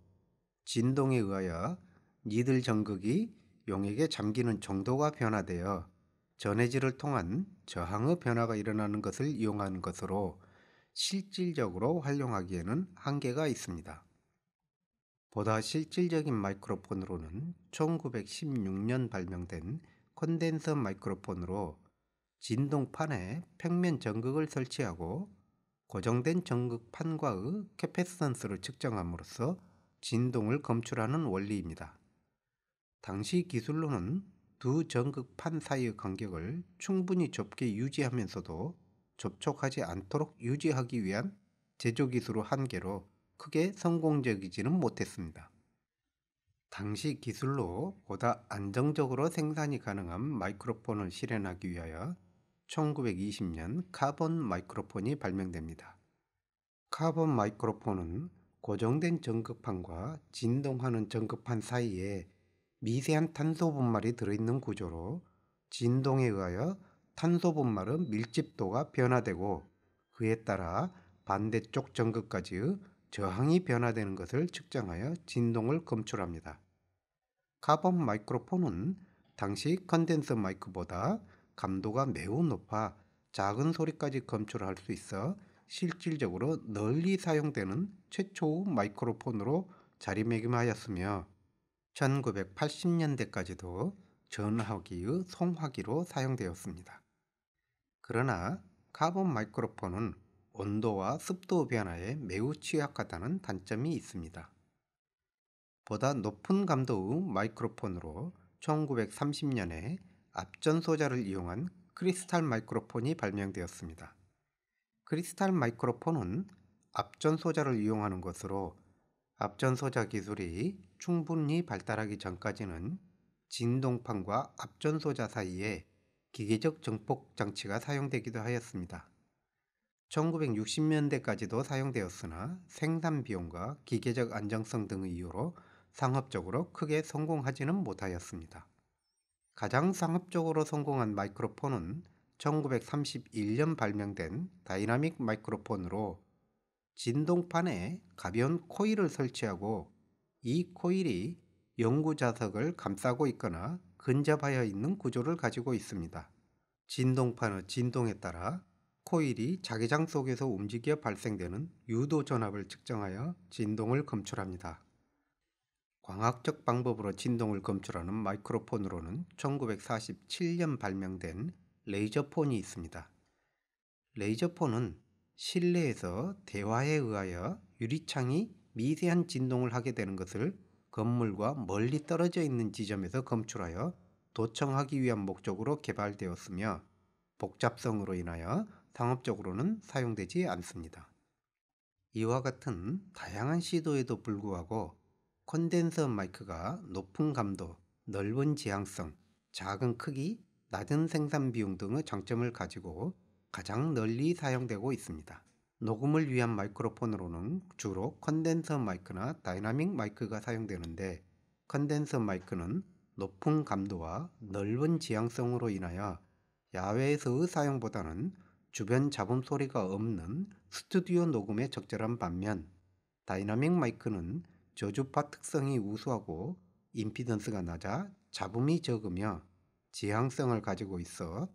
진동에 의하여 니들 전극이 용액에 잠기는 정도가 변화되어 전해질을 통한 저항의 변화가 일어나는 것을 이용한 것으로 실질적으로 활용하기에는 한계가 있습니다. 보다 실질적인 마이크로폰으로는 1916년 발명된 콘덴서 마이크로폰으로 진동판에 평면 전극을 설치하고 고정된 전극판과의 캐패스턴스를 측정함으로써 진동을 검출하는 원리입니다. 당시 기술로는 두 전극판 사이의 간격을 충분히 좁게 유지하면서도 접촉하지 않도록 유지하기 위한 제조 기술의 한계로 크게 성공적이지는 못했습니다. 당시 기술로 보다 안정적으로 생산이 가능한 마이크로폰을 실현하기 위하여 1920년 카본 마이크로폰이 발명됩니다. 카본 마이크로폰은 고정된 전극판과 진동하는 전극판 사이에 미세한 탄소 분말이 들어있는 구조로 진동에 의하여 탄소 분말은 밀집도가 변화되고 그에 따라 반대쪽 전극까지의 저항이 변화되는 것을 측정하여 진동을 검출합니다. 카본 마이크로폰은 당시 컨덴서 마이크보다 감도가 매우 높아 작은 소리까지 검출할 수 있어 실질적으로 널리 사용되는 최초의 마이크로폰으로 자리매김하였으며 1980년대까지도 전화기의 송화기로 사용되었습니다. 그러나 카본 마이크로폰은 온도와 습도 변화에 매우 취약하다는 단점이 있습니다. 보다 높은 감도의 마이크로폰으로 1930년에 앞전 소자를 이용한 크리스탈 마이크로폰이 발명되었습니다. 크리스탈 마이크로폰은 앞전 소자를 이용하는 것으로 앞전 소자 기술이 충분히 발달하기 전까지는 진동판과 앞전소자 사이에 기계적 정폭 장치가 사용되기도 하였습니다. 1960년대까지도 사용되었으나 생산 비용과 기계적 안정성 등의 이유로 상업적으로 크게 성공하지는 못하였습니다. 가장 상업적으로 성공한 마이크로폰은 1931년 발명된 다이나믹 마이크로폰으로 진동판에 가벼운 코일을 설치하고 이 코일이 연구 자석을 감싸고 있거나 근접하여 있는 구조를 가지고 있습니다. 진동판의 진동에 따라 코일이 자기장 속에서 움직여 발생되는 유도 전압을 측정하여 진동을 검출합니다. 광학적 방법으로 진동을 검출하는 마이크로폰으로는 1947년 발명된 레이저폰이 있습니다. 레이저폰은 실내에서 대화에 의하여 유리창이 미세한 진동을 하게 되는 것을 건물과 멀리 떨어져 있는 지점에서 검출하여 도청하기 위한 목적으로 개발되었으며 복잡성으로 인하여 상업적으로는 사용되지 않습니다. 이와 같은 다양한 시도에도 불구하고 컨덴서 마이크가 높은 감도, 넓은 지향성, 작은 크기, 낮은 생산 비용 등의 장점을 가지고 가장 널리 사용되고 있습니다. 녹음을 위한 마이크로폰으로는 주로 컨덴서 마이크나 다이나믹 마이크가 사용되는데 컨덴서 마이크는 높은 감도와 넓은 지향성으로 인하여 야외에서의 사용보다는 주변 잡음 소리가 없는 스튜디오 녹음에 적절한 반면 다이나믹 마이크는 저주파 특성이 우수하고 임피던스가 낮아 잡음이 적으며 지향성을 가지고 있어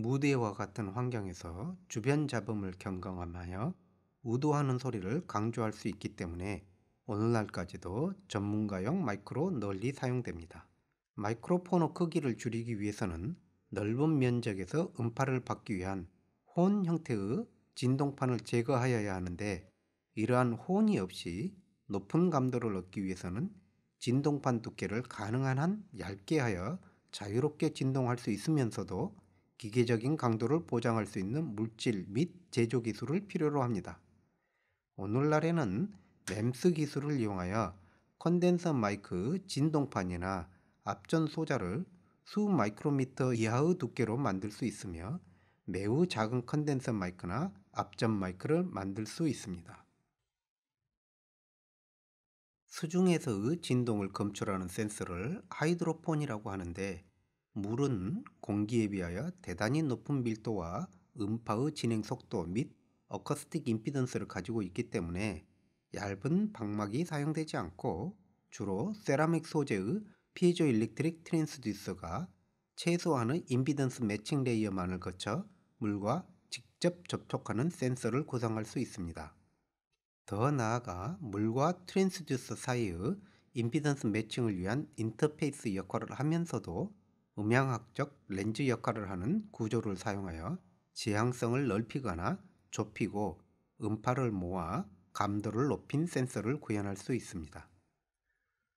무대와 같은 환경에서 주변 잡음을 경감하며 우도하는 소리를 강조할 수 있기 때문에 오늘날까지도 전문가용 마이크로 널리 사용됩니다. 마이크로폰의 크기를 줄이기 위해서는 넓은 면적에서 음파를 받기 위한 혼 형태의 진동판을 제거하여야 하는데 이러한 혼이 없이 높은 감도를 얻기 위해서는 진동판 두께를 가능한 한 얇게 하여 자유롭게 진동할 수 있으면서도 기계적인 강도를 보장할 수 있는 물질 및 제조 기술을 필요로 합니다. 오늘날에는 램스 기술을 이용하여 컨덴서 마이크 진동판이나 앞전 소자를 수 마이크로미터 이하의 두께로 만들 수 있으며 매우 작은 컨덴서 마이크나 앞전 마이크를 만들 수 있습니다. 수중에서의 진동을 검출하는 센서를 하이드로폰이라고 하는데 물은 공기에 비하여 대단히 높은 밀도와 음파의 진행 속도 및 어커스틱 임피던스를 가지고 있기 때문에 얇은 방막이 사용되지 않고 주로 세라믹 소재의 피에조 일렉트릭 트랜스듀서가 최소한의 임피던스 매칭 레이어만을 거쳐 물과 직접 접촉하는 센서를 구성할 수 있습니다. 더 나아가 물과 트랜스듀서 사이의 임피던스 매칭을 위한 인터페이스 역할을 하면서도 음향학적 렌즈 역할을 하는 구조를 사용하여 지향성을 넓히거나 좁히고 음파를 모아 감도를 높인 센서를 구현할 수 있습니다.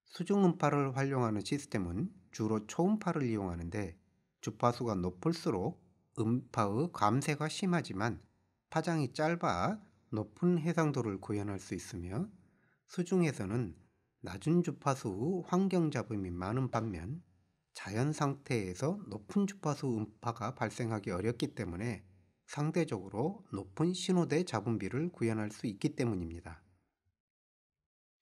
수중 음파를 활용하는 시스템은 주로 초음파를 이용하는데 주파수가 높을수록 음파의 감쇄가 심하지만 파장이 짧아 높은 해상도를 구현할 수 있으며 수중에서는 낮은 주파수 환경 잡음이 많은 반면 자연 상태에서 높은 주파수 음파가 발생하기 어렵기 때문에 상대적으로 높은 신호대 잡음비를 구현할 수 있기 때문입니다.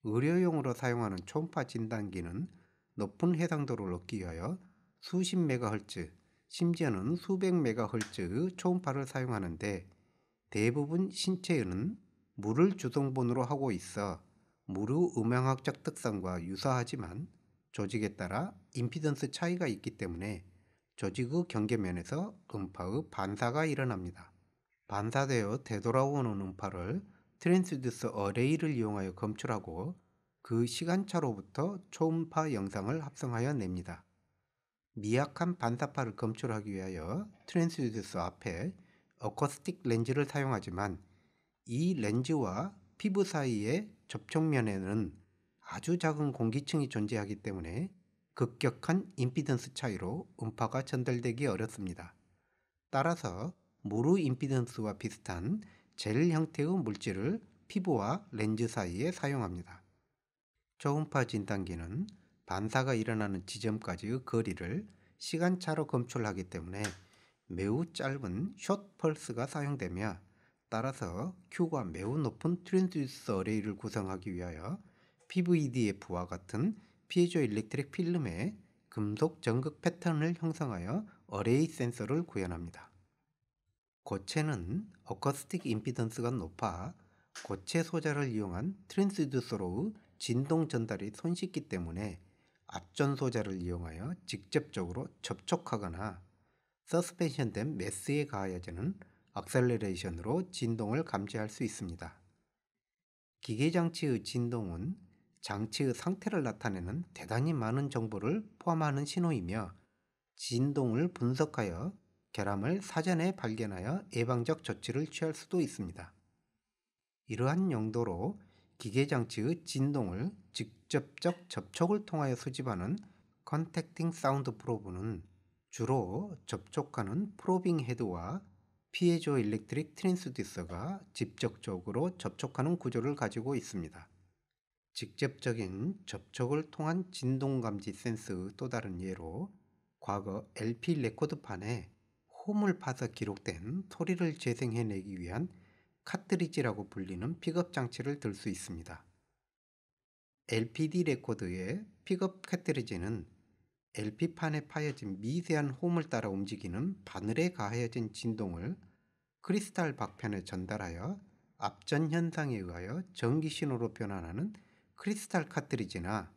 의료용으로 사용하는 초음파 진단기는 높은 해상도를 얻기 위하여 수십 메가헐츠, 심지어는 수백 메가헐츠의 초음파를 사용하는데 대부분 신체에는 물을 주성분으로 하고 있어 물의 음향학적 특성과 유사하지만 조직에 따라 임피던스 차이가 있기 때문에 조직의 경계면에서 음파의 반사가 일어납니다. 반사되어 되돌아오는 음파를 트랜스듀스 어레이를 이용하여 검출하고 그 시간차로부터 초음파 영상을 합성하여 냅니다. 미약한 반사파를 검출하기 위하여 트랜스듀스 앞에 어쿠스틱 렌즈를 사용하지만 이 렌즈와 피부 사이의 접촉면에는 아주 작은 공기층이 존재하기 때문에 급격한 임피던스 차이로 음파가 전달되기 어렵습니다. 따라서 무르 임피던스와 비슷한 젤 형태의 물질을 피부와 렌즈 사이에 사용합니다. 초음파 진단기는 반사가 일어나는 지점까지의 거리를 시간차로 검출하기 때문에 매우 짧은 숏 펄스가 사용되며 따라서 Q가 매우 높은 트랜스듀서 레이를 구성하기 위하여 PVDF와 e 같은 피에조 일렉트릭 필름에 금속 전극 패턴을 형성하여 어레이 센서를 구현합니다. 고체는 어커스틱 임피던스가 높아 고체 소자를 이용한 트랜스듀서로의 진동 전달이 손쉽기 때문에 앞전 소자를 이용하여 직접적으로 접촉하거나 서스펜션된 매스에 가해지는 악셀레레이션으로 진동을 감지할 수 있습니다. 기계 장치의 진동은 장치의 상태를 나타내는 대단히 많은 정보를 포함하는 신호이며 진동을 분석하여 결함을 사전에 발견하여 예방적 조치를 취할 수도 있습니다. 이러한 용도로 기계장치의 진동을 직접적 접촉을 통하여 수집하는 컨택팅 사운드 프로브는 주로 접촉하는 프로빙 헤드와 피에조 일렉트릭 트랜스듀서가 직접적으로 접촉하는 구조를 가지고 있습니다. 직접적인 접촉을 통한 진동감지 센스 또 다른 예로 과거 LP 레코드판에 홈을 파서 기록된 소리를 재생해내기 위한 카트리지라고 불리는 픽업 장치를 들 수 있습니다. LPD 레코드의 픽업 카트리지는 LP판에 파여진 미세한 홈을 따라 움직이는 바늘에 가해진 진동을 크리스탈 박편에 전달하여 압전 현상에 의하여 전기 신호로 변환하는 크리스탈 카트리지나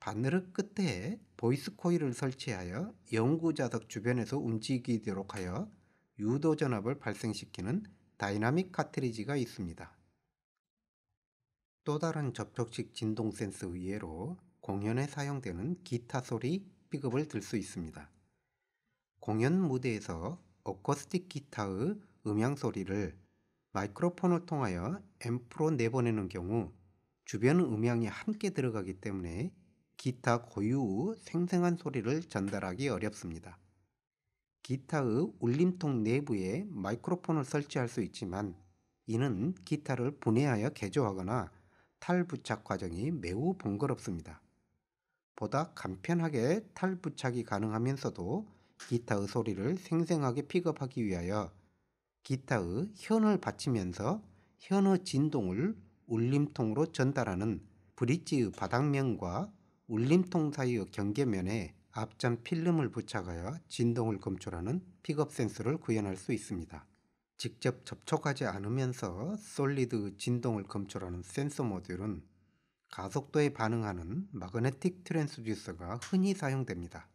바늘의 끝에 보이스 코일을 설치하여 연구 자석 주변에서 움직이도록 하여 유도 전압을 발생시키는 다이나믹 카트리지가 있습니다. 또 다른 접촉식 진동 센스 위에로 공연에 사용되는 기타 소리 픽업을 들 수 있습니다. 공연 무대에서 어쿠스틱 기타의 음향 소리를 마이크로폰을 통하여 앰프로 내보내는 경우 주변 음향이 함께 들어가기 때문에 기타 고유의 생생한 소리를 전달하기 어렵습니다. 기타의 울림통 내부에 마이크로폰을 설치할 수 있지만 이는 기타를 분해하여 개조하거나 탈부착 과정이 매우 번거롭습니다. 보다 간편하게 탈부착이 가능하면서도 기타의 소리를 생생하게 픽업하기 위하여 기타의 현을 받치면서 현의 진동을 울림통으로 전달하는 브릿지의 바닥면과 울림통 사이의 경계면에 앞전 필름을 부착하여 진동을 검출하는 픽업 센서를 구현할 수 있습니다. 직접 접촉하지 않으면서 솔리드 진동을 검출하는 센서 모듈은 가속도에 반응하는 마그네틱 트랜스듀서가 흔히 사용됩니다.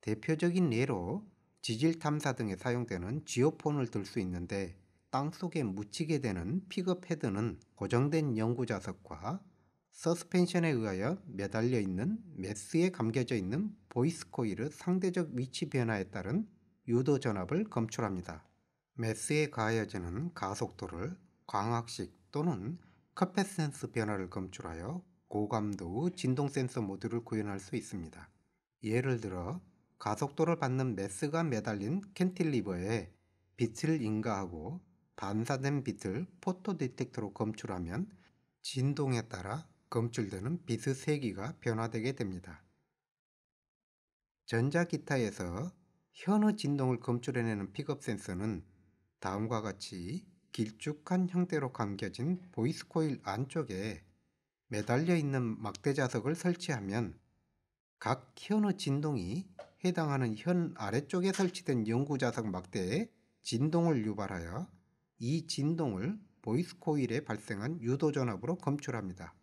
대표적인 예로 지질 탐사 등에 사용되는 지오폰을 들 수 있는데 땅속에 묻히게 되는 픽업 헤드는 고정된 연구 자석과 서스펜션에 의하여 매달려 있는 매스에 감겨져 있는 보이스 코일의 상대적 위치 변화에 따른 유도 전압을 검출합니다. 매스에 가해지는 가속도를 광학식 또는 커패센스 변화를 검출하여 고감도 진동 센서 모듈을 구현할 수 있습니다. 예를 들어 가속도를 받는 매스가 매달린 캔틸리버에 빛을 인가하고 반사된 빛을 포토 디텍터로 검출하면 진동에 따라 검출되는 빛의 세기가 변화되게 됩니다. 전자기타에서 현의 진동을 검출해내는 픽업 센서는 다음과 같이 길쭉한 형태로 감겨진 보이스코일 안쪽에 매달려 있는 막대자석을 설치하면 각 현의 진동이 해당하는 현 아래쪽에 설치된 연구자석 막대에 진동을 유발하여 이 진동을 보이스 코일에 발생한 유도 전압으로 검출합니다.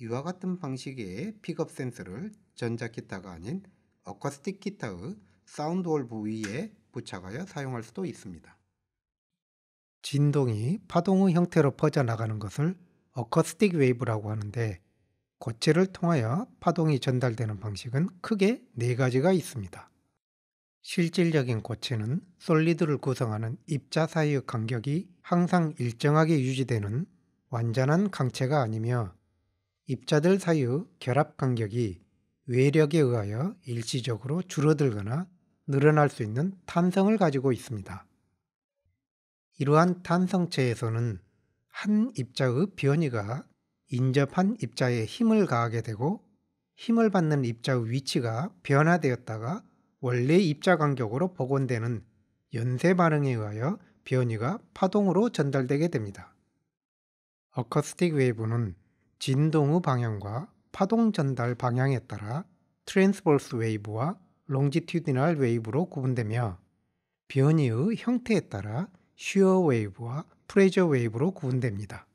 이와 같은 방식의 픽업 센서를 전자기타가 아닌 어쿠스틱 기타의 사운드홀 부위에 부착하여 사용할 수도 있습니다. 진동이 파동의 형태로 퍼져나가는 것을 어쿠스틱 웨이브라고 하는데 고체를 통하여 파동이 전달되는 방식은 크게 네 가지가 있습니다. 실질적인 고체는 솔리드를 구성하는 입자 사이의 간격이 항상 일정하게 유지되는 완전한 강체가 아니며 입자들 사이의 결합 간격이 외력에 의하여 일시적으로 줄어들거나 늘어날 수 있는 탄성을 가지고 있습니다. 이러한 탄성체에서는 한 입자의 변이가 인접한 입자에 힘을 가하게 되고 힘을 받는 입자의 위치가 변화되었다가 원래 입자 간격으로 복원되는 연쇄 반응에 의하여 변이가 파동으로 전달되게 됩니다. 어커스틱 웨이브는 진동의 방향과 파동 전달 방향에 따라 트랜스버스 웨이브와 롱지튜디널 웨이브로 구분되며 변이의 형태에 따라 슈어 웨이브와 프레저 웨이브로 구분됩니다.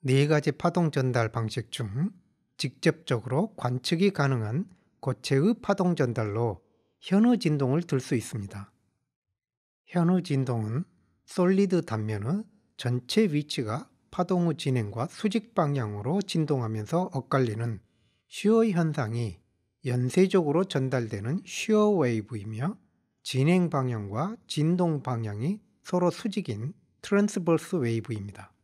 네 가지 파동 전달 방식 중 직접적으로 관측이 가능한 고체의 파동 전달로 현우 진동을 들 수 있습니다. 현우 진동은 솔리드 단면의 전체 위치가 파동의 진행과 수직 방향으로 진동하면서 엇갈리는 슈어 현상이 연쇄적으로 전달되는 슈어 웨이브이며 진행 방향과 진동 방향이 서로 수직인 트랜스버스 웨이브입니다.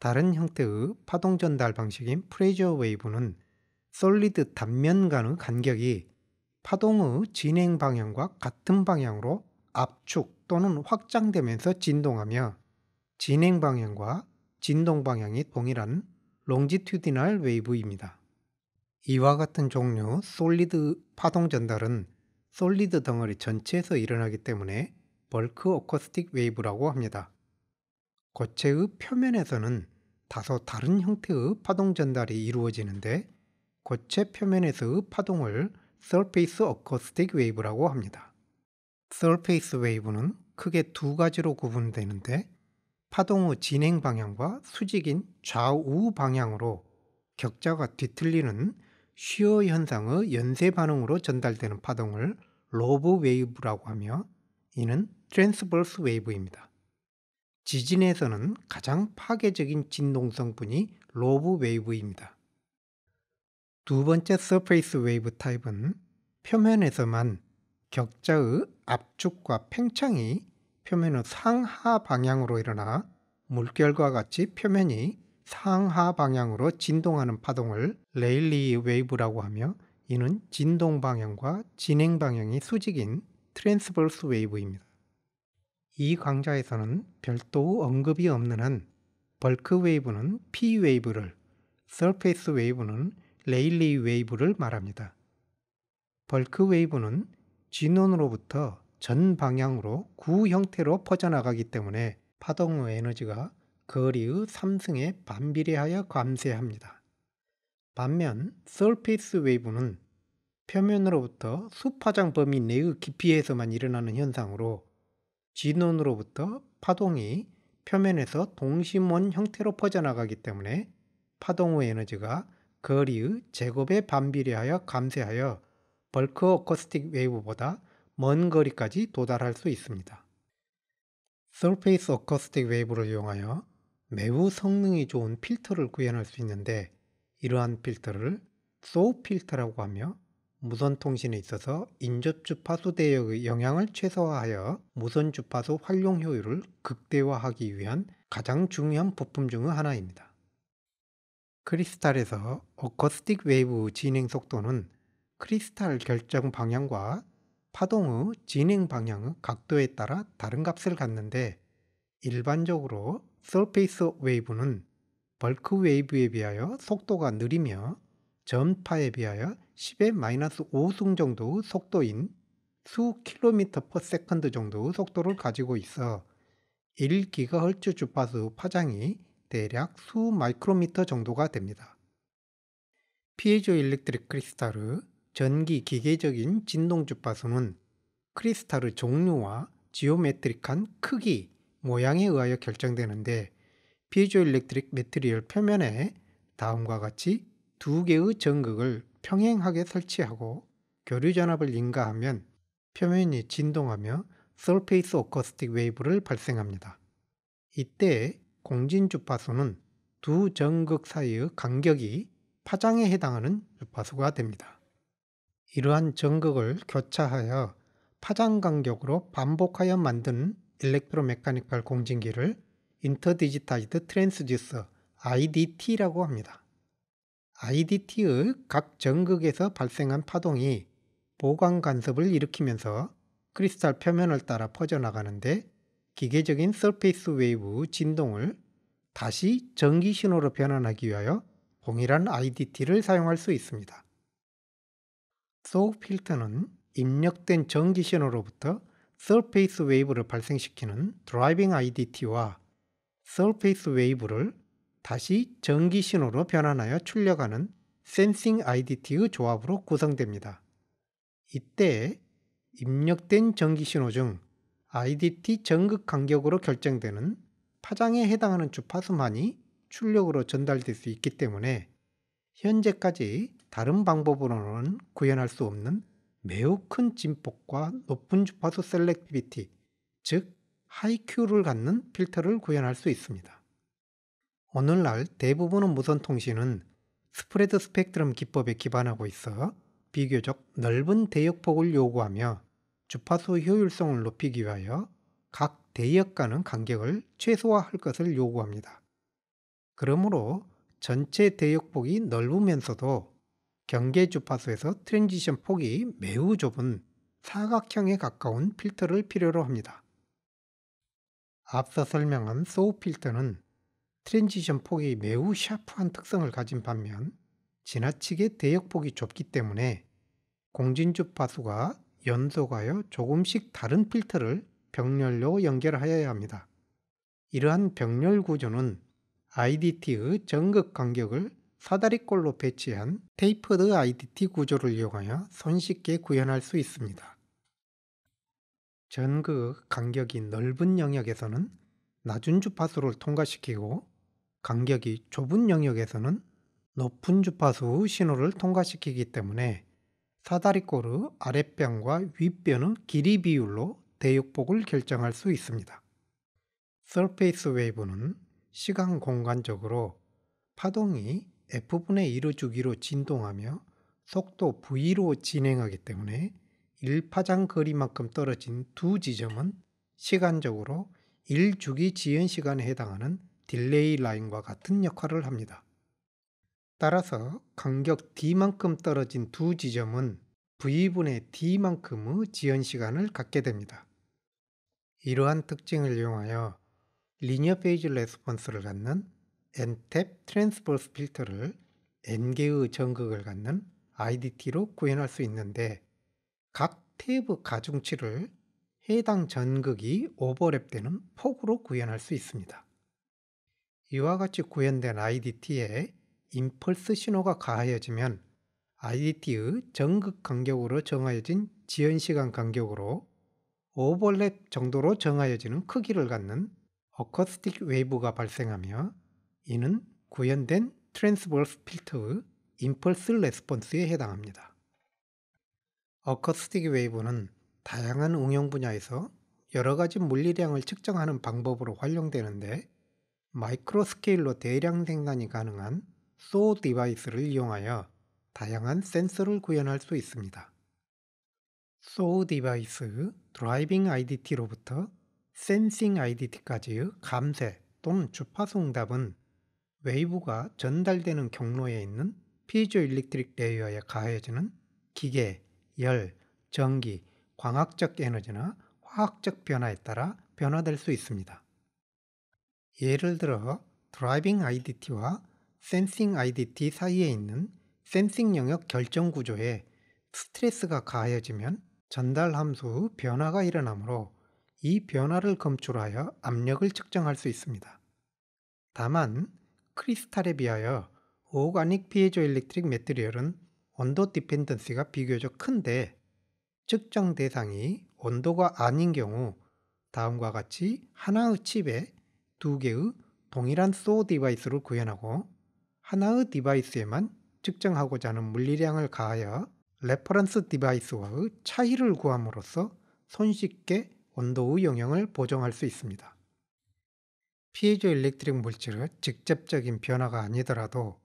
다른 형태의 파동 전달 방식인 프레저 웨이브는 솔리드 단면 간의 간격이 파동의 진행 방향과 같은 방향으로 압축 또는 확장되면서 진동하며 진행 방향과 진동 방향이 동일한 롱지튜디널 웨이브입니다. 이와 같은 종류 솔리드 파동 전달은 솔리드 덩어리 전체에서 일어나기 때문에 벌크 어쿠스틱 웨이브라고 합니다. 고체의 표면에서는 다소 다른 형태의 파동 전달이 이루어지는데 고체 표면에서의 파동을 surface acoustic wave라고 합니다. surface wave는 크게 두 가지로 구분되는데 파동 의 진행 방향과 수직인 좌우 방향으로 격자가 뒤틀리는 쉬어 현상의 연쇄 반응으로 전달되는 파동을 로브 웨이브라고 하며 이는 트랜스버스 웨이브입니다. 지진에서는 가장 파괴적인 진동성분이 로브 웨이브입니다. 두 번째 서페이스 웨이브 타입은 표면에서만 격자의 압축과 팽창이 표면의 상하 방향으로 일어나 물결과 같이 표면이 상하 방향으로 진동하는 파동을 레일리 웨이브라고 하며 이는 진동 방향과 진행 방향이 수직인 트랜스버스 웨이브입니다. 이 강좌에서는 별도 언급이 없는 한 벌크 웨이브는 P 웨이브를, 서페이스 웨이브는 레일리 웨이브를 말합니다. 벌크 웨이브는 진원으로부터 전 방향으로 구 형태로 퍼져나가기 때문에 파동 에너지가 거리의 3승에 반비례하여 감쇄합니다. 반면 서페이스 웨이브는 표면으로부터 수파장 범위 내의 깊이에서만 일어나는 현상으로 진원으로부터 파동이 표면에서 동심원 형태로 퍼져나가기 때문에 파동 후 에너지가 거리의 제곱에 반비례하여 감쇄하여 벌크 어쿠스틱 웨이브보다 먼 거리까지 도달할 수 있습니다. 서페이스 어쿠스틱 웨이브를 이용하여 매우 성능이 좋은 필터를 구현할 수 있는데 이러한 필터를 소우 필터라고 하며 무선 통신에 있어서 인접 주파수 대역의 영향을 최소화하여 무선 주파수 활용 효율을 극대화하기 위한 가장 중요한 부품 중의 하나입니다. 크리스탈에서 어커스틱 웨이브 진행 속도는 크리스탈 결정 방향과 파동의 진행 방향의 각도에 따라 다른 값을 갖는데 일반적으로 서페이스 웨이브는 벌크 웨이브에 비하여 속도가 느리며 전파에 비하여 10의 마이너스 5승 정도의 속도인 수 킬로미터 퍼 세컨드 정도의 속도를 가지고 있어 1기가헐츠 주파수 파장이 대략 수 마이크로미터 정도가 됩니다. 피에조일렉트릭 크리스탈의 전기 기계적인 진동 주파수는 크리스탈의 종류와 지오메트릭한 크기, 모양에 의하여 결정되는데 피에조일렉트릭 매트리얼 표면에 다음과 같이 두 개의 전극을 평행하게 설치하고 교류전압을 인가하면 표면이 진동하며 Surface Acoustic w a v e 를 발생합니다. 이때 공진 주파수는 두 전극 사이의 간격이 파장에 해당하는 주파수가 됩니다. 이러한 전극을 교차하여 파장 간격으로 반복하여 만든 일렉트로메카니컬 공진기를 인터디지타이드 트랜스듀서 IDT라고 합니다. IDT의 각 전극에서 발생한 파동이 보관 간섭을 일으키면서 크리스탈 표면을 따라 퍼져나가는데 기계적인 서페이스 웨이브 진동을 다시 전기 신호로 변환하기 위하여 동일한 IDT를 사용할 수 있습니다. 소우 필터는 입력된 전기 신호로부터 서페이스 웨이브를 발생시키는 드라이빙 IDT와 서페이스 웨이브를 다시 전기 신호로 변환하여 출력하는 센싱 IDT의 조합으로 구성됩니다. 이때 입력된 전기 신호 중 IDT 전극 간격으로 결정되는 파장에 해당하는 주파수만이 출력으로 전달될 수 있기 때문에 현재까지 다른 방법으로는 구현할 수 없는 매우 큰 진폭과 높은 주파수 셀렉티비티, 즉 하이큐를 갖는 필터를 구현할 수 있습니다. 오늘날 대부분의 무선 통신은 스프레드 스펙트럼 기법에 기반하고 있어 비교적 넓은 대역폭을 요구하며 주파수 효율성을 높이기 위하여 각 대역 간의 간격을 최소화할 것을 요구합니다. 그러므로 전체 대역폭이 넓으면서도 경계 주파수에서 트랜지션 폭이 매우 좁은 사각형에 가까운 필터를 필요로 합니다. 앞서 설명한 소우 필터는 트랜지션 폭이 매우 샤프한 특성을 가진 반면 지나치게 대역폭이 좁기 때문에 공진주파수가 연소하여 조금씩 다른 필터를 병렬로 연결하여야 합니다. 이러한 병렬 구조는 IDT의 전극 간격을 사다리꼴로 배치한 테이퍼드 IDT 구조를 이용하여 손쉽게 구현할 수 있습니다. 전극 간격이 넓은 영역에서는 낮은 주파수를 통과시키고 간격이 좁은 영역에서는 높은 주파수 신호를 통과시키기 때문에 사다리꼴르 아랫변과 윗변은 길이 비율로 대육복을 결정할 수 있습니다. 서페이스 웨이브는 시간 공간적으로 파동이 F분의 1의 주기로 진동하며 속도 V로 진행하기 때문에 1파장 거리만큼 떨어진 두 지점은 시간적으로 1주기 지연 시간에 해당하는 딜레이 라인과 같은 역할을 합니다. 따라서 간격 d만큼 떨어진 두 지점은 v분의 d만큼의 지연 시간을 갖게 됩니다. 이러한 특징을 이용하여 리니어 페이지 레스폰스를 갖는 n탭 트랜스버스 필터를 n개의 전극을 갖는 IDT로 구현할 수 있는데 각 탭의 가중치를 해당 전극이 오버랩되는 폭으로 구현할 수 있습니다. 이와 같이 구현된 IDT에 임펄스 신호가 가하여지면 IDT의 전극 간격으로 정하여진 지연 시간 간격으로 오버랩 정도로 정하여지는 크기를 갖는 어커스틱 웨이브가 발생하며 이는 구현된 트랜스버스 필터의 임펄스 레스폰스에 해당합니다. 어커스틱 웨이브는 다양한 응용 분야에서 여러 가지 물리량을 측정하는 방법으로 활용되는데 마이크로 스케일로 대량 생산이 가능한 소 디바이스를 이용하여 다양한 센서를 구현할 수 있습니다. s 디바이스 드라이빙 IDT로부터 센싱 IDT까지의 감세 또는 주파수 응답은 웨이브가 전달되는 경로에 있는 피조일렉트릭 레이어에 가해지는 기계, 열, 전기, 광학적 에너지나 화학적 변화에 따라 변화될 수 있습니다. 예를 들어 드라이빙 IDT와 센싱 IDT 사이에 있는 센싱 영역 결정 구조에 스트레스가 가해지면 전달 함수 변화가 일어나므로 이 변화를 검출하여 압력을 측정할 수 있습니다. 다만 크리스탈에 비하여 오가닉 피에조 일렉트릭 매트리얼은 온도 디펜던스가 비교적 큰데 측정 대상이 온도가 아닌 경우 다음과 같이 하나의 칩에 두 개의 동일한 소우 디바이스를 구현하고 하나의 디바이스에만 측정하고자 하는 물리량을 가하여 레퍼런스 디바이스와의 차이를 구함으로써 손쉽게 온도의 영향을 보정할 수 있습니다. 피에조일렉트릭 물질의 직접적인 변화가 아니더라도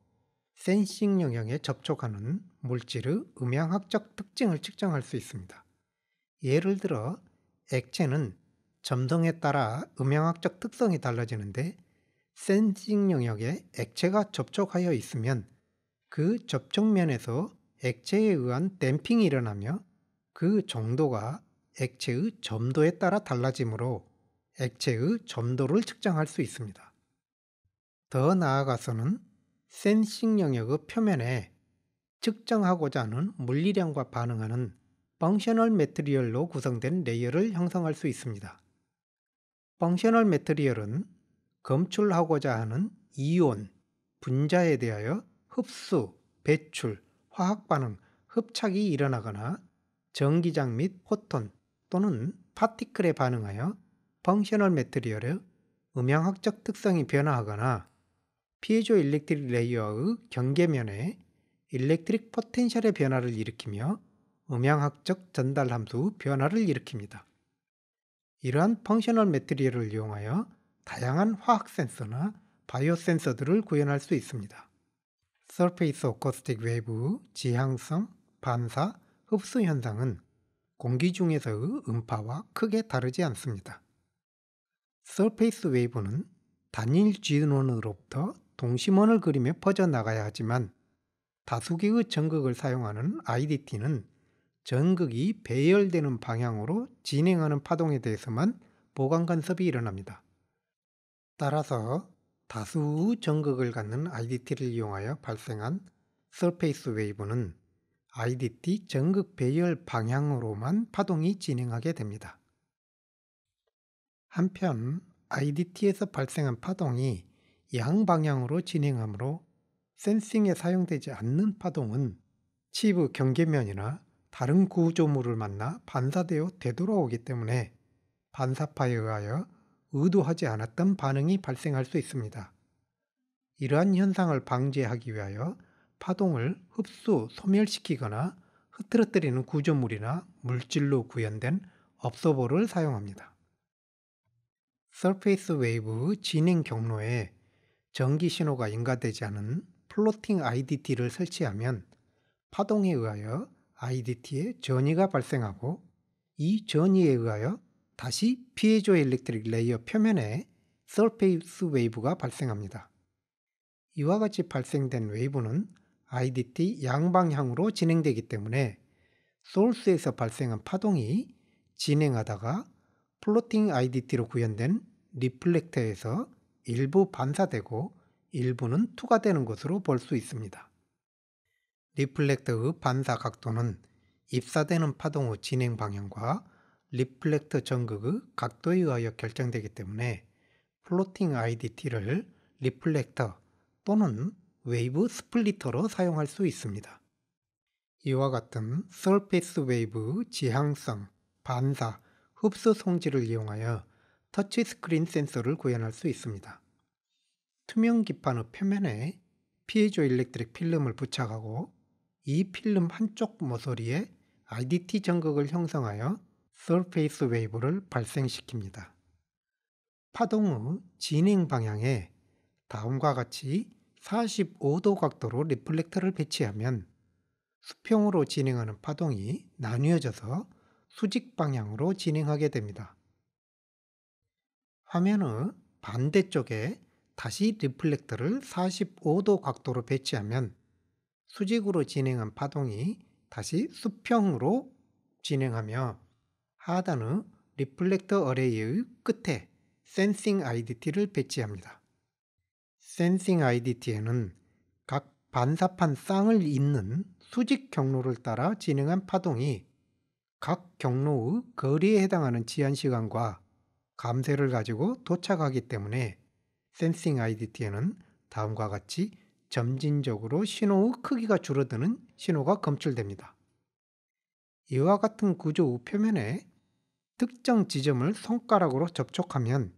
센싱 영역에 접촉하는 물질의 음향학적 특징을 측정할 수 있습니다. 예를 들어 액체는 점성에 따라 음향학적 특성이 달라지는데 센싱 영역에 액체가 접촉하여 있으면 그 접촉면에서 액체에 의한 댐핑이 일어나며 그 정도가 액체의 점도에 따라 달라지므로 액체의 점도를 측정할 수 있습니다. 더 나아가서는 센싱 영역의 표면에 측정하고자 하는 물리량과 반응하는 펑셔널 매트리얼로 구성된 레이어를 형성할 수 있습니다. 펑셔널 매트리얼은 검출하고자 하는 이온, 분자에 대하여 흡수, 배출, 화학 반응, 흡착이 일어나거나 전기장 및 포톤 또는 파티클에 반응하여 펑셔널 매트리얼의 음향학적 특성이 변화하거나 피에조 일렉트릭 레이어의 경계면에 일렉트릭 포텐셜의 변화를 일으키며 음향학적 전달 함수 변화를 일으킵니다. 이러한 펑셔널 매트리얼을 이용하여 다양한 화학 센서나 바이오 센서들을 구현할 수 있습니다. 서페이스 오커스틱 웨이브, 지향성, 반사, 흡수 현상은 공기 중에서의 음파와 크게 다르지 않습니다. 서페이스 웨이브는 단일 진원으로부터 동심원을 그림에 퍼져나가야 하지만 다수기의 전극을 사용하는 IDT는 전극이 배열되는 방향으로 진행하는 파동에 대해서만 보강 간섭이 일어납니다. 따라서 다수 전극을 갖는 IDT를 이용하여 발생한 서페이스 웨이브는 IDT 전극 배열 방향으로만 파동이 진행하게 됩니다. 한편 IDT에서 발생한 파동이 양방향으로 진행하므로 센싱에 사용되지 않는 파동은 치부 경계면이나 다른 구조물을 만나 반사되어 되돌아오기 때문에 반사파에 의하여 의도하지 않았던 반응이 발생할 수 있습니다. 이러한 현상을 방지하기 위하여 파동을 흡수, 소멸시키거나 흐트러뜨리는 구조물이나 물질로 구현된 업소볼을 사용합니다. 서페이스 웨이브 진행 경로에 전기 신호가 인가되지 않은 플로팅 IDT를 설치하면 파동에 의하여 IDT의 전이가 발생하고 이 전이에 의하여 다시 피에조일렉트릭 레이어 표면에 서페이스 웨이브가 발생합니다. 이와 같이 발생된 웨이브는 IDT 양방향으로 진행되기 때문에 소울스에서 발생한 파동이 진행하다가 플로팅 IDT로 구현된 리플렉터에서 일부 반사되고 일부는 투과되는 것으로 볼 수 있습니다. 리플렉터의 반사 각도는 입사되는 파동 의 진행 방향과 리플렉터 전극의 각도에 의하여 결정되기 때문에 플로팅 IDT를 리플렉터 또는 웨이브 스플리터로 사용할 수 있습니다. 이와 같은 서페이스 웨이브 지향성, 반사, 흡수 성질을 이용하여 터치스크린 센서를 구현할 수 있습니다. 투명 기판의 표면에 피에조 일렉트릭 필름을 부착하고 이 필름 한쪽 모서리에 IDT 전극을 형성하여 서페이스 웨이브를 발생시킵니다. 파동의 진행 방향에 다음과 같이 45도 각도로 리플렉터를 배치하면 수평으로 진행하는 파동이 나뉘어져서 수직 방향으로 진행하게 됩니다. 화면의 반대쪽에 다시 리플렉터를 45도 각도로 배치하면 수직으로 진행한 파동이 다시 수평으로 진행하며 하단의 리플렉터 어레이의 끝에 센싱 아이디티를 배치합니다. 센싱 아이디티에는 각 반사판 쌍을 잇는 수직 경로를 따라 진행한 파동이 각 경로의 거리에 해당하는 지한 시간과 감세를 가지고 도착하기 때문에 센싱 아이디티에는 다음과 같이 점진적으로 신호의 크기가 줄어드는 신호가 검출됩니다. 이와 같은 구조우 표면에 특정 지점을 손가락으로 접촉하면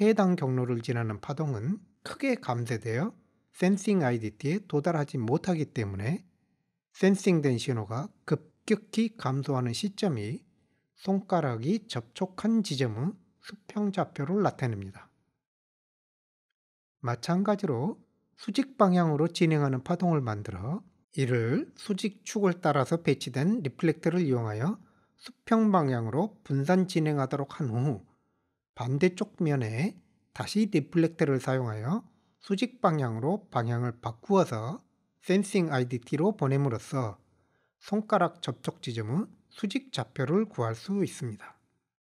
해당 경로를 지나는 파동은 크게 감쇄되어 센싱 i d t 에 도달하지 못하기 때문에 센싱된 신호가 급격히 감소하는 시점이 손가락이 접촉한 지점의 수평좌표를 나타냅니다. 마찬가지로 수직 방향으로 진행하는 파동을 만들어 이를 수직축을 따라서 배치된 리플렉터를 이용하여 수평 방향으로 분산 진행하도록 한 후 반대쪽 면에 다시 리플렉터를 사용하여 수직 방향으로 방향을 바꾸어서 센싱 IDT로 보냄으로써 손가락 접촉 지점의 수직 좌표를 구할 수 있습니다.